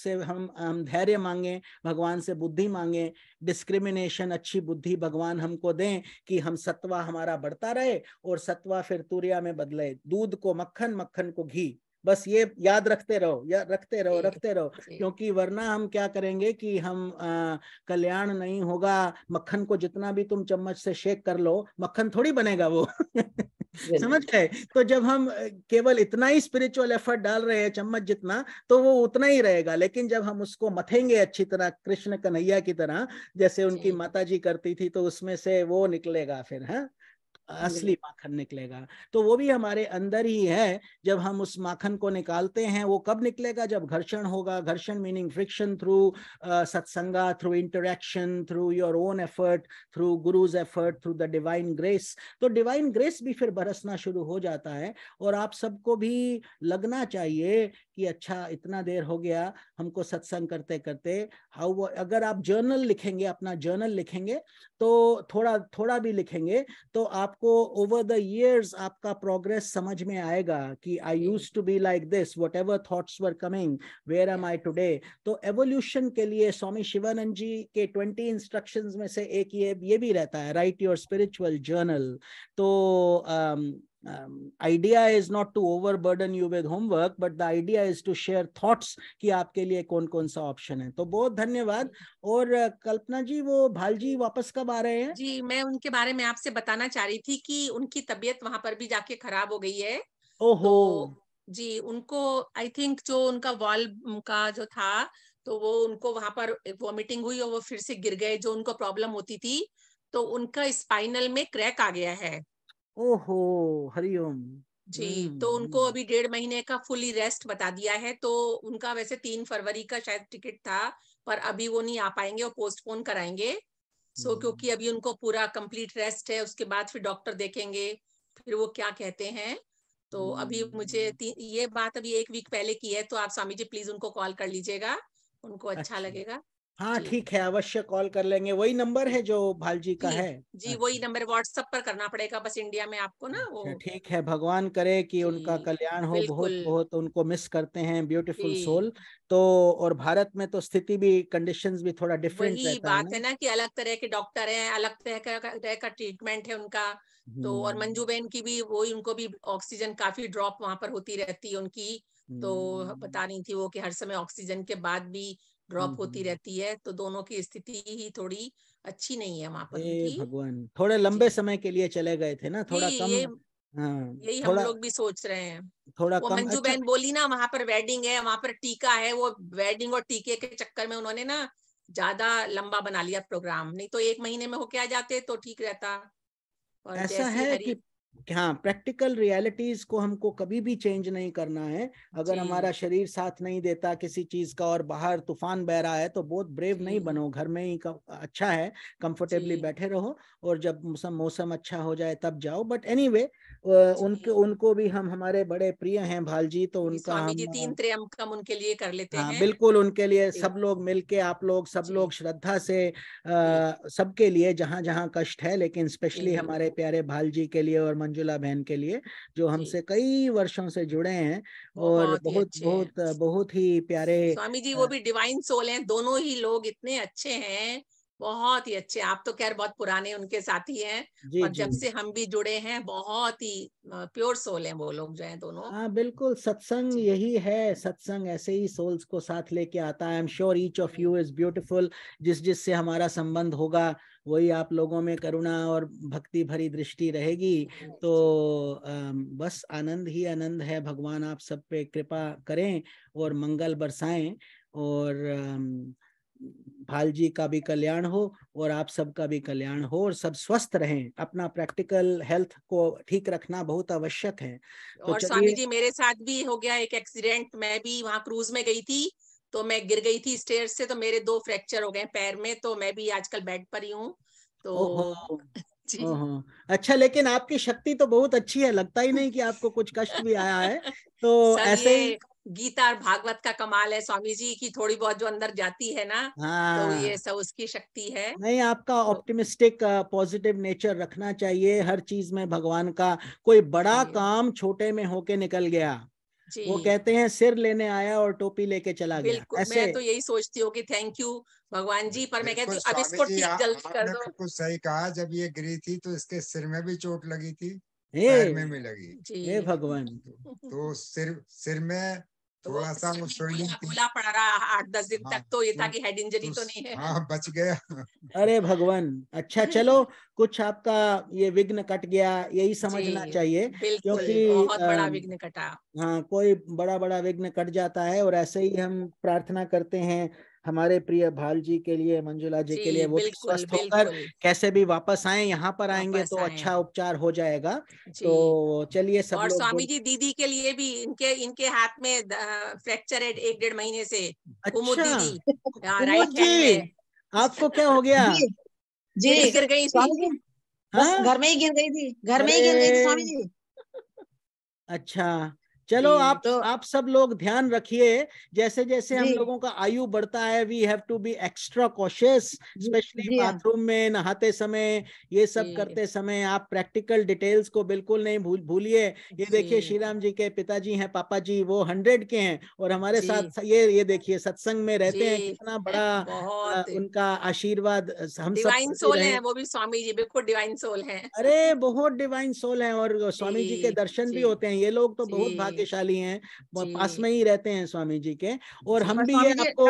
से हम हम धैर्य मांगे भगवान से बुद्धि मांगे डिस्क्रिमिनेशन अच्छी बुद्धि भगवान हमको दें कि हम सत्वा हमारा बढ़ता रहे और सत्वा फिर तूर्या में बदले दूध को मक्खन मक्खन को घी बस ये याद रखते रहो या रखते रहो रखते रहो क्योंकि वरना हम क्या करेंगे कि हम कल्याण नहीं होगा मक्खन को जितना भी तुम चम्मच से शेक कर लो मक्खन थोड़ी बनेगा वो समझ गए तो जब हम केवल इतना ही स्पिरिचुअल एफर्ट डाल रहे हैं चम्मच जितना तो वो उतना ही रहेगा लेकिन जब हम उसको मथेंगे अच्छी तरह कृष्ण कन्हैया की तरह जैसे उनकी माता जी करती थी तो उसमें से वो निकलेगा फिर है हाँ? असली हम्म। माखन निकलेगा तो वो भी हमारे अंदर ही है जब हम उस माखन को निकालते हैं वो कब निकलेगा जब घर्षण होगा घर्षण meaning friction through satsanga through interaction through your own effort through guru's effort through the divine grace तो डिवाइन ग्रेस भी फिर बरसना शुरू हो जाता है और आप सबको भी लगना चाहिए कि अच्छा इतना देर हो गया हमको सत्संग करते करते हाउ अगर आप जर्नल लिखेंगे अपना जर्नल लिखेंगे तो थोड़ा थोड़ा भी लिखेंगे तो आप आपको ओवर द इयर्स आपका प्रोग्रेस समझ में आएगा कि I used to be like this whatever thoughts were coming where am I today तो एवोल्यूशन के लिए स्वामी शिवानंद जी के ट्वेंटी इंस्ट्रक्शंस में से एक ये ये भी रहता है राइट योर स्पिरिचुअल जर्नल तो um, um, idea is not to overburden you with homework but the idea is to share thoughts कि आपके लिए कौन कौन सा ऑप्शन है तो बहुत धन्यवाद और uh, कल्पना जी वो भाल जी वापस कब आ रहे हैं जी मैं उनके बारे में आपसे बताना चाह रही थी कि उनकी तबियत वहां पर भी जाके खराब हो गई है ओहो तो जी उनको आई थिंक जो उनका वॉल का जो था तो वो उनको वहां पर वॉमिटिंग हुई और वो फिर से गिर गए जो उनको प्रॉब्लम होती थी तो उनका स्पाइनल में क्रैक आ गया है ओहो हरिओम जी हम्म, तो उनको हम्म। अभी डेढ़ महीने का फुली रेस्ट बता दिया है तो उनका वैसे तीन फरवरी का शायद टिकट था पर अभी वो नहीं आ पाएंगे और पोस्टपोन कराएंगे सो so, हम्म। क्योंकि अभी उनको पूरा कंप्लीट रेस्ट है उसके बाद फिर डॉक्टर देखेंगे फिर वो क्या कहते हैं तो अभी मुझे ये बात अभी एक वीक पहले की है तो आप स्वामी जी प्लीज उनको कॉल कर लीजिएगा उनको अच्छा, अच्छा लगेगा हाँ ठीक है अवश्य कॉल कर लेंगे वही नंबर है जो भाल जी का है जी हाँ वही नंबर व्हाट्सएप पर करना पड़ेगा बस इंडिया में आपको ना वो अच्छा, ठीक है भगवान करे कि उनका कल्याण हो बहुत बहुत तो उनको मिस करते हैं ब्यूटीफुल सोल तो और भारत में तो स्थिति भी कंडीशंस भी थोड़ा डिफरेंट वही बात है ना कि अलग तरह के डॉक्टर हैं अलग तरह का तरह का ट्रीटमेंट है उनका तो और हम्म। मंजू बहन की भी वही उनको भी ऑक्सीजन काफी ड्रॉप वहां पर होती रहती है उनकी तो बता हम्म। रही थी वो कि हर समय ऑक्सीजन के बाद भी ड्रॉप हाँ, होती हाँ। रहती है तो दोनों की स्थिति ही थोड़ी अच्छी नहीं है वहां पर भगवान थोड़े लंबे समय के लिए चले गए थे ना थोड़ा कम ये, हाँ, यही हम लोग भी सोच रहे हैं थोड़ा वो अच्छा मंजू बहन बोली ना वहां पर वेडिंग है वहां पर टीका है वो वेडिंग और टीके के चक्कर में उन्होंने ना ज्यादा लंबा बना लिया प्रोग्राम नहीं तो एक महीने में होके आ जाते तो ठीक रहता और ऐसा है कि कि हाँ प्रैक्टिकल रियलिटीज को हमको कभी भी चेंज नहीं करना है अगर हमारा शरीर साथ नहीं देता किसी चीज का और बाहर तूफान बह रहा है तो बहुत ब्रेव नहीं बनो घर में ही अच्छा है कंफर्टेबली बैठे रहो और जब मौसम मौसम अच्छा हो जाए तब जाओ बट एनी anyway, उनके उनको भी हम हमारे बड़े प्रिय हैं तो जी तो उनका हम तीन त्रियम उनके लिए कर लेते हाँ, हैं बिल्कुल उनके लिए सब लोग मिलके आप लोग सब लोग श्रद्धा से सबके लिए जहाँ जहाँ कष्ट है लेकिन स्पेशली हमारे प्यारे भाल जी के लिए और मंजुला बहन के लिए जो हमसे कई वर्षों से जुड़े हैं और बहुत बहुत बहुत, बहुत ही प्यारे स्वामी जी वो भी डिवाइन सोल हैं दोनों ही लोग इतने अच्छे हैं बहुत ही अच्छे आप तो खैर बहुत पुराने उनके साथी हैं और जी. जब से हम भी जुड़े हैं बहुत ही प्योर सोल हैं वो लोग जो हैं दोनों हाँ बिल्कुल सत्संग यही है सत्संग ऐसे ही सोल्स को साथ लेके आता है I am sure each of you is beautiful जिस जिस से हमारा संबंध होगा वही आप लोगों में करुणा और भक्ति भरी दृष्टि रहेगी हाँ तो बस आनंद ही आनंद है भगवान आप सब पे कृपा करें और मंगल बरसाएं और भाल जी का भी कल्याण हो और आप सबका भी कल्याण हो और सब स्वस्थ रहें अपना प्रैक्टिकल हेल्थ को ठीक रखना बहुत आवश्यक है तो और स्वामी जी मेरे साथ भी हो गया एक एक्सीडेंट मैं भी वहाँ क्रूज में गई थी तो मैं गिर गई थी स्टेयर से तो मेरे दो फ्रैक्चर हो गए पैर में तो मैं भी आजकल बेड पर ही हूँ तो अच्छा लेकिन आपकी शक्ति तो बहुत अच्छी है लगता ही नहीं कि आपको कुछ कष्ट भी आया है तो ऐसे ही गीता और भागवत का कमाल है स्वामी जी की थोड़ी बहुत जो अंदर जाती है ना तो हाँ। तो ये सब उसकी शक्ति है नहीं आपका ऑप्टिमिस्टिक पॉजिटिव नेचर रखना चाहिए हर चीज में भगवान का कोई बड़ा काम छोटे में होके निकल गया वो कहते हैं सिर लेने आया और टोपी लेके चला गया ऐसे मैं तो यही सोचती हूँ कि थैंक यू भगवान जी पर मैं कहती अब इसको ठीक कर दो कुछ सही कहा जब ये गिरी थी तो इसके सिर में भी चोट लगी थी में भी लगी ये भगवान तो सिर सिर में थोड़ा सा वो शरीर खुला पड़ा रहा आठ दस दिन तक तो ये था कि हेड इंजरी तो नहीं है हाँ बच गया अरे भगवान अच्छा चलो कुछ आपका ये विघ्न कट गया यही समझना चाहिए क्योंकि बहुत बड़ा विघ्न कटा हाँ कोई बड़ा बड़ा विघ्न कट जाता है और ऐसे ही हम प्रार्थना करते हैं हमारे प्रिय भाल जी के लिए मंजुला जी, जी के लिए वो स्वस्थ होकर कैसे भी वापस आए यहाँ पर आएंगे तो अच्छा उपचार हो जाएगा तो चलिए सब और स्वामी जी दीदी के लिए भी इनके इनके हाथ में फ्रैक्चर है एक डेढ़ महीने से अच्छा दीदी हाँ, आपको क्या हो गया जी गिर गई हाँ? घर में ही गिर गई थी घर में ही गिर गई थी स्वामी जी अच्छा चलो आप तो, आप सब लोग ध्यान रखिए जैसे जैसे हम लोगों का आयु बढ़ता है we have to be extra cautious specially bathroom में नहाते समय ये सब करते समय आप प्रैक्टिकल डिटेल्स को बिल्कुल नहीं भूल भूलिए ये देखिए श्री राम जी के पिताजी हैं पापा जी वो हंड्रेड के हैं और हमारे साथ ये ये देखिए सत्संग में रहते हैं कितना बड़ा उनका आशीर्वाद हम डिवाइन सोल है वो भी स्वामी जी बिल्कुल डिवाइन सोल है अरे बहुत डिवाइन सोल है और स्वामी जी के दर्शन भी होते हैं ये लोग तो बहुत भाग्यशाली हैं पास में ही रहते हैं स्वामी जी के और हम भी ये आपको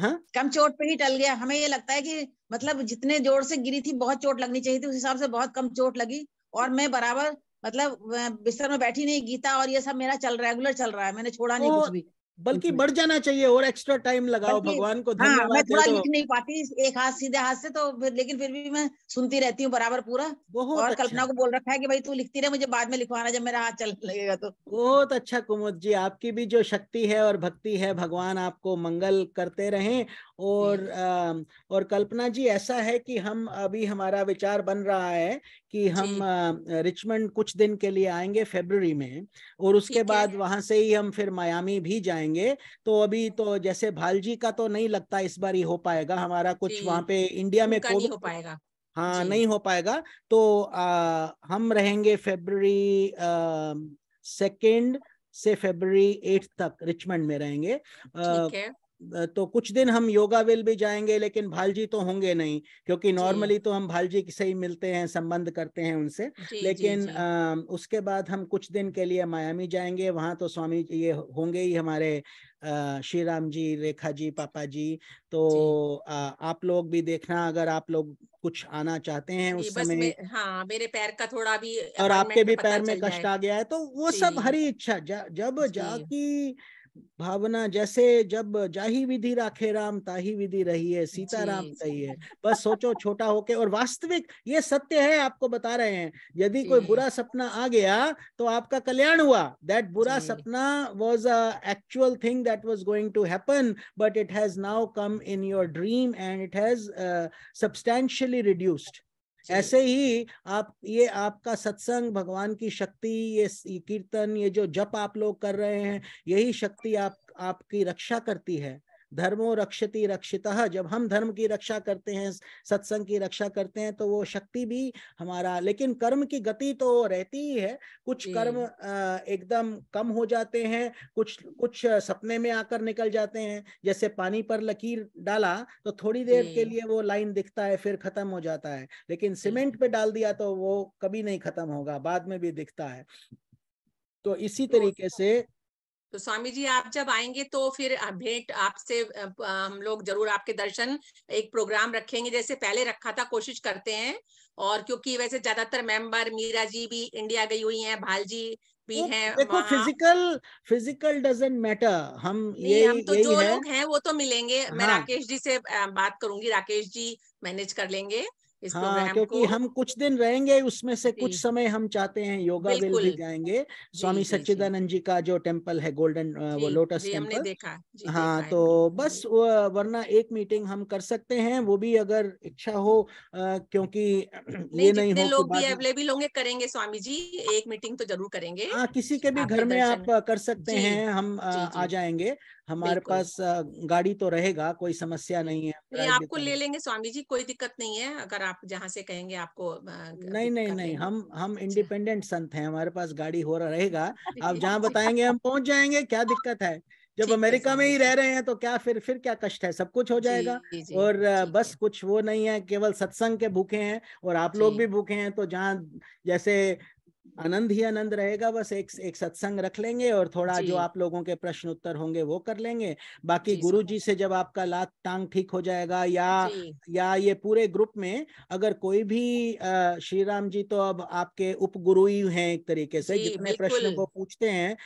हाँ कम चोट पे ही टल गया हमें ये लगता है कि मतलब जितने जोर से गिरी थी बहुत चोट लगनी चाहिए थी उस हिसाब से बहुत कम चोट लगी और मैं बराबर मतलब बिस्तर में बैठी नहीं गीता और ये सब मेरा चल रेगुलर चल रहा है मैंने छोड़ा नहीं कुछ भी बल्कि बढ़ जाना चाहिए और एक्स्ट्रा टाइम लगाओ भगवान को हाँ, मैं थोड़ा लिख नहीं पाती एक हाथ सीधे हाथ से तो फिर लेकिन फिर भी मैं सुनती रहती हूँ बराबर पूरा बहुत और अच्छा। कल्पना को बोल रखा है कि भाई तू लिखती रहे मुझे बाद में लिखवाना जब मेरा हाथ चल लगेगा तो बहुत अच्छा कुमुद जी आपकी भी जो शक्ति है और भक्ति है भगवान आपको मंगल करते रहे और आ, हम्म। और कल्पना जी ऐसा है कि हम अभी हमारा विचार बन रहा है कि हम रिचमंड कुछ दिन के लिए आएंगे फेबररी में और उसके बाद वहां से ही हम फिर मायामी भी जाएंगे तो अभी तो जैसे भालजी का तो नहीं लगता इस बार ही हो पाएगा हमारा कुछ वहां पे इंडिया में कोविड हो पाएगा हाँ नहीं हो पाएगा तो आ, हम रहेंगे फेबररी सेकेंड से फेबररी एट तक रिचमंड में रहेंगे ठीक तो कुछ दिन हम योगा वेल भी जाएंगे लेकिन भालजी तो होंगे नहीं क्योंकि नॉर्मली तो हम भालजी से ही मिलते हैं संबंध करते हैं उनसे जी, लेकिन जी, जी. आ, उसके बाद हम कुछ दिन के लिए मायामी जाएंगे वहां तो स्वामी ये होंगे ही हमारे श्री राम जी रेखा जी पापा जी तो जी। आ, आप लोग भी देखना अगर आप लोग कुछ आना चाहते हैं उस समय हाँ मेरे पैर का थोड़ा भी और आपके भी पैर में कष्ट आ गया है तो वो सब हरी इच्छा जब जाकी भावना जैसे जब जाही विधि राखे राम ताही विधि रही है सीताराम सही है बस सोचो छोटा होके और वास्तविक ये सत्य है आपको बता रहे हैं यदि कोई बुरा सपना आ गया तो आपका कल्याण हुआ दैट बुरा सपना was a actual thing that was going to happen but it has now come in your dream and it has substantially reduced ऐसे ही आप ये आपका सत्संग भगवान की शक्ति ये कीर्तन ये जो जप आप लोग कर रहे हैं यही शक्ति आप आपकी रक्षा करती है धर्मो रक्षति रक्षित जब हम धर्म की रक्षा करते हैं सत्संग की रक्षा करते हैं तो वो शक्ति भी हमारा लेकिन कर्म की गति तो रहती ही है कुछ कर्म एकदम कम हो जाते हैं कुछ कुछ सपने में आकर निकल जाते हैं जैसे पानी पर लकीर डाला तो थोड़ी देर के लिए वो लाइन दिखता है फिर खत्म हो जाता है लेकिन सीमेंट पे डाल दिया तो वो कभी नहीं खत्म होगा बाद में भी दिखता है तो इसी तो तरीके से तो स्वामी जी आप जब आएंगे तो फिर भेंट आपसे हम लोग जरूर आपके दर्शन एक प्रोग्राम रखेंगे जैसे पहले रखा था कोशिश करते हैं और क्योंकि वैसे ज्यादातर मेंबर मीरा जी भी इंडिया गई हुई हैं भाल जी भी हैं देखो फिजिकल फिजिकल डजेंट मैटर हम ये हम तो जो है। लोग हैं वो तो मिलेंगे हाँ। मैं राकेश जी से बात करूंगी राकेश जी मैनेज कर लेंगे इस हाँ, क्योंकि को हम कुछ दिन रहेंगे उसमें से कुछ समय हम चाहते हैं योगा विल भी जाएंगे स्वामी सच्चिदानंद जी का जो टेम्पल है गोल्डन वो लोटस टेम्पल देखा हाँ देखा तो बस वरना एक मीटिंग हम कर सकते हैं वो भी अगर इच्छा हो क्योंकि ये नहीं हो लोग भी अवेलेबल होंगे करेंगे स्वामी जी एक मीटिंग तो जरूर करेंगे हाँ किसी के भी घर में आप कर सकते हैं हम आ जाएंगे हमारे पास गाड़ी तो रहेगा कोई समस्या नहीं है नहीं आपको ले लेंगे स्वामी जी कोई दिक्कत नहीं है अगर आप जहाँ से कहेंगे आपको नहीं नहीं नहीं हम हम अच्छा। इंडिपेंडेंट संत हैं हमारे पास गाड़ी हो रहा रहेगा आप जहाँ अच्छा। बताएंगे हम पहुंच जाएंगे क्या हाँ, दिक्कत है जब अमेरिका में ही रह रहे हैं तो क्या फिर फिर क्या कष्ट है सब कुछ हो जाएगा जी, जी, और जी, बस कुछ वो नहीं है केवल सत्संग के भूखे हैं और आप लोग भी भूखे हैं तो जहाँ जैसे आनंद ही आनंद रहेगा बस एक एक सत्संग रख लेंगे और थोड़ा जो आप लोगों के प्रश्न उत्तर होंगे वो कर लेंगे बाकी जी, गुरु जी से जब आपका लात टांग ठीक हो जाएगा या या ये पूरे ग्रुप में अगर कोई भी श्री राम जी तो अब आपके उप गुरु ही है एक तरीके से जितने प्रश्न को पूछते हैं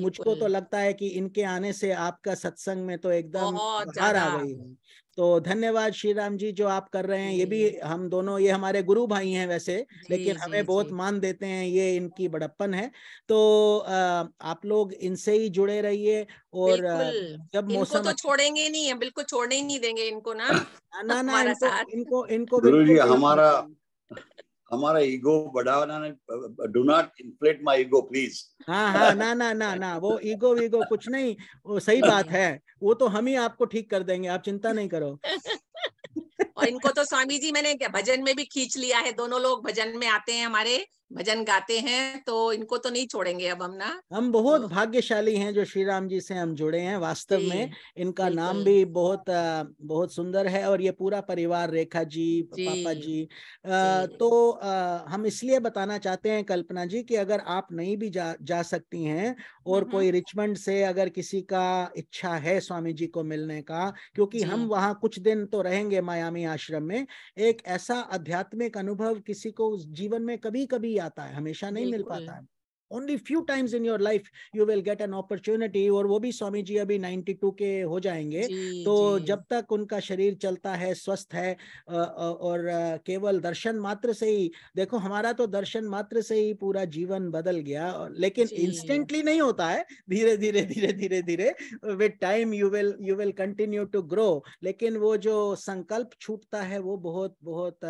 मुझको तो लगता है कि इनके आने से आपका सत्संग में तो एकदम बाहर आ गई है तो धन्यवाद श्री राम जी जो आप कर रहे हैं ये भी हम दोनों ये हमारे गुरु भाई हैं वैसे लेकिन हमें बहुत मान देते हैं ये इनकी बड़प्पन है तो आप लोग इनसे ही जुड़े रहिए और जब मौसम तो अच्छा छोड़ेंगे नहीं है बिल्कुल छोड़ने ही नहीं देंगे इनको ना ना ना इनको, इनको इनको हमारा हमारा ईगो बढ़ाना do not inflate my ego please हाँ हाँ ना ना ना ना वो ईगो वीगो कुछ नहीं वो सही बात है वो तो हम ही आपको ठीक कर देंगे आप चिंता नहीं करो और इनको तो स्वामी जी मैंने भजन में भी खींच लिया है दोनों लोग भजन में आते हैं हमारे भजन गाते हैं तो इनको तो नहीं छोड़ेंगे अब हम ना हम बहुत तो, भाग्यशाली हैं जो श्री राम जी से हम जुड़े हैं वास्तव में इनका नाम भी बहुत बहुत सुंदर है और ये पूरा परिवार रेखा जी, जी पापा जी आ, तो आ, हम इसलिए बताना चाहते हैं कल्पना जी कि अगर आप नहीं भी जा जा सकती हैं और हम्म, कोई हम्म। रिचमंड से अगर किसी का इच्छा है स्वामी जी को मिलने का क्योंकि हम वहाँ कुछ दिन तो रहेंगे मायामी आश्रम में एक ऐसा आध्यात्मिक अनुभव किसी को जीवन में कभी कभी आता है हमेशा नहीं मिल पाता है only few times in your life you will get an opportunity और वो भी स्वामी जी अभी 92 के हो जाएंगे जी, तो जी. जब तक उनका शरीर चलता है स्वस्थ है और केवल दर्शन मात्र से ही देखो हमारा तो दर्शन मात्र से ही पूरा जीवन बदल गया लेकिन इंस्टेंटली नहीं होता है धीरे धीरे धीरे धीरे धीरे with time you will you will continue to grow लेकिन वो जो संकल्प छूटता है वो बहुत बहुत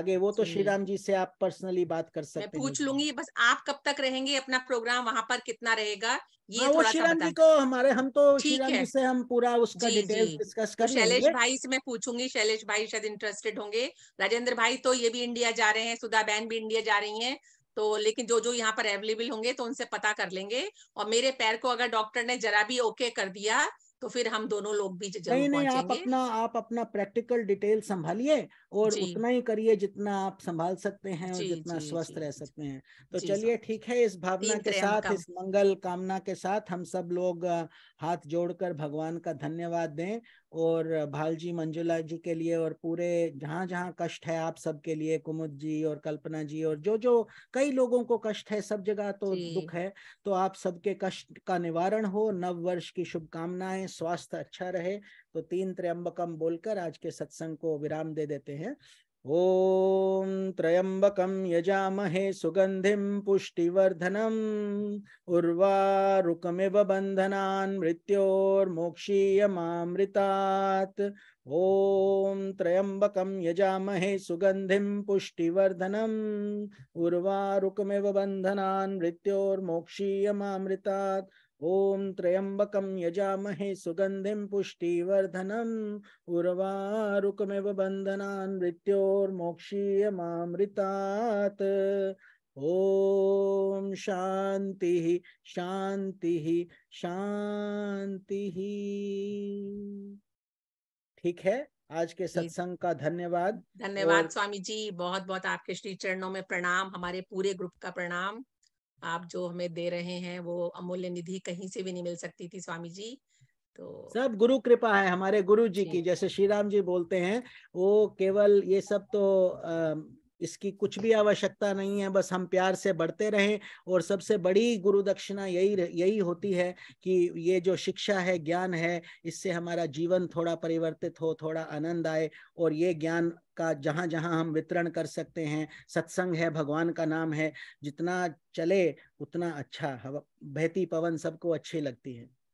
आगे वो तो श्री राम जी से आप पर्सनली बात कर सकते हैं पूछ लूंगी बस आप कब तक रहेंगे करेंगे अपना प्रोग्राम वहाँ पर कितना रहेगा ये हाँ, वो श्रीराम जी को हमारे हम तो श्रीराम से हम पूरा उसका डिटेल डिस्कस कर शैलेश भाई से मैं पूछूंगी शैलेश भाई शायद इंटरेस्टेड होंगे राजेंद्र भाई तो ये भी इंडिया जा रहे हैं सुधा बहन भी इंडिया जा रही हैं तो लेकिन जो जो यहाँ पर अवेलेबल होंगे तो उनसे पता कर लेंगे और मेरे पैर को अगर डॉक्टर ने जरा भी ओके कर दिया तो फिर हम दोनों लोग भी नहीं नहीं आप अपना आप अपना प्रैक्टिकल डिटेल संभालिए और उतना ही करिए जितना आप संभाल सकते हैं और जितना स्वस्थ रह सकते हैं तो चलिए ठीक है इस भावना के साथ इस मंगल कामना के साथ हम सब लोग हाथ जोड़कर भगवान का धन्यवाद दें और भाल जी मंजुला जी के लिए और पूरे जहाँ जहाँ कष्ट है आप सबके लिए कुमुद जी और कल्पना जी और जो जो कई लोगों को कष्ट है सब जगह तो दुख है तो आप सबके कष्ट का निवारण हो नव वर्ष की शुभकामनाएं स्वास्थ्य अच्छा रहे तो तीन त्र्यंबकम बोलकर आज के सत्संग को विराम दे देते हैं ओम त्र्यम्बकं यजामहे सुगन्धिं पुष्टिवर्धनम् उर्वारुकमिव बन्धनान् मृत्योर्मोक्षीयमामृतात् ओम त्र्यम्बकं यजामहे सुगन्धिं बंधनान उर्वारुकमिव मोक्षीय मृत्योर्मोक्षीयमामृतात् ओम त्र्यम्बकं यजामहे सुगन्धिं पुष्टिवर्धनम् उर्वारुकमिव बन्धनान् मृत्योर्मोक्षीयमामृतात् शांति शांति शांति शान्तिः ठीक है आज के सत्संग का धन्यवाद धन्यवाद और... स्वामी जी बहुत बहुत आपके श्री चरणों में प्रणाम हमारे पूरे ग्रुप का प्रणाम आप जो हमें दे रहे हैं वो अमूल्य निधि कहीं से भी नहीं मिल सकती थी स्वामी जी तो सब गुरु कृपा है हमारे गुरु जी की जैसे श्री राम जी बोलते हैं वो केवल ये सब तो इसकी कुछ भी आवश्यकता नहीं है बस हम प्यार से बढ़ते रहें और सबसे बड़ी गुरु दक्षिणा यही यही होती है कि ये जो शिक्षा है ज्ञान है इससे हमारा जीवन थोड़ा परिवर्तित हो थोड़ा आनंद आए और ये ज्ञान का जहाँ जहाँ हम वितरण कर सकते हैं सत्संग है भगवान का नाम है जितना चले उतना अच्छा बहती पवन सबको अच्छी लगती है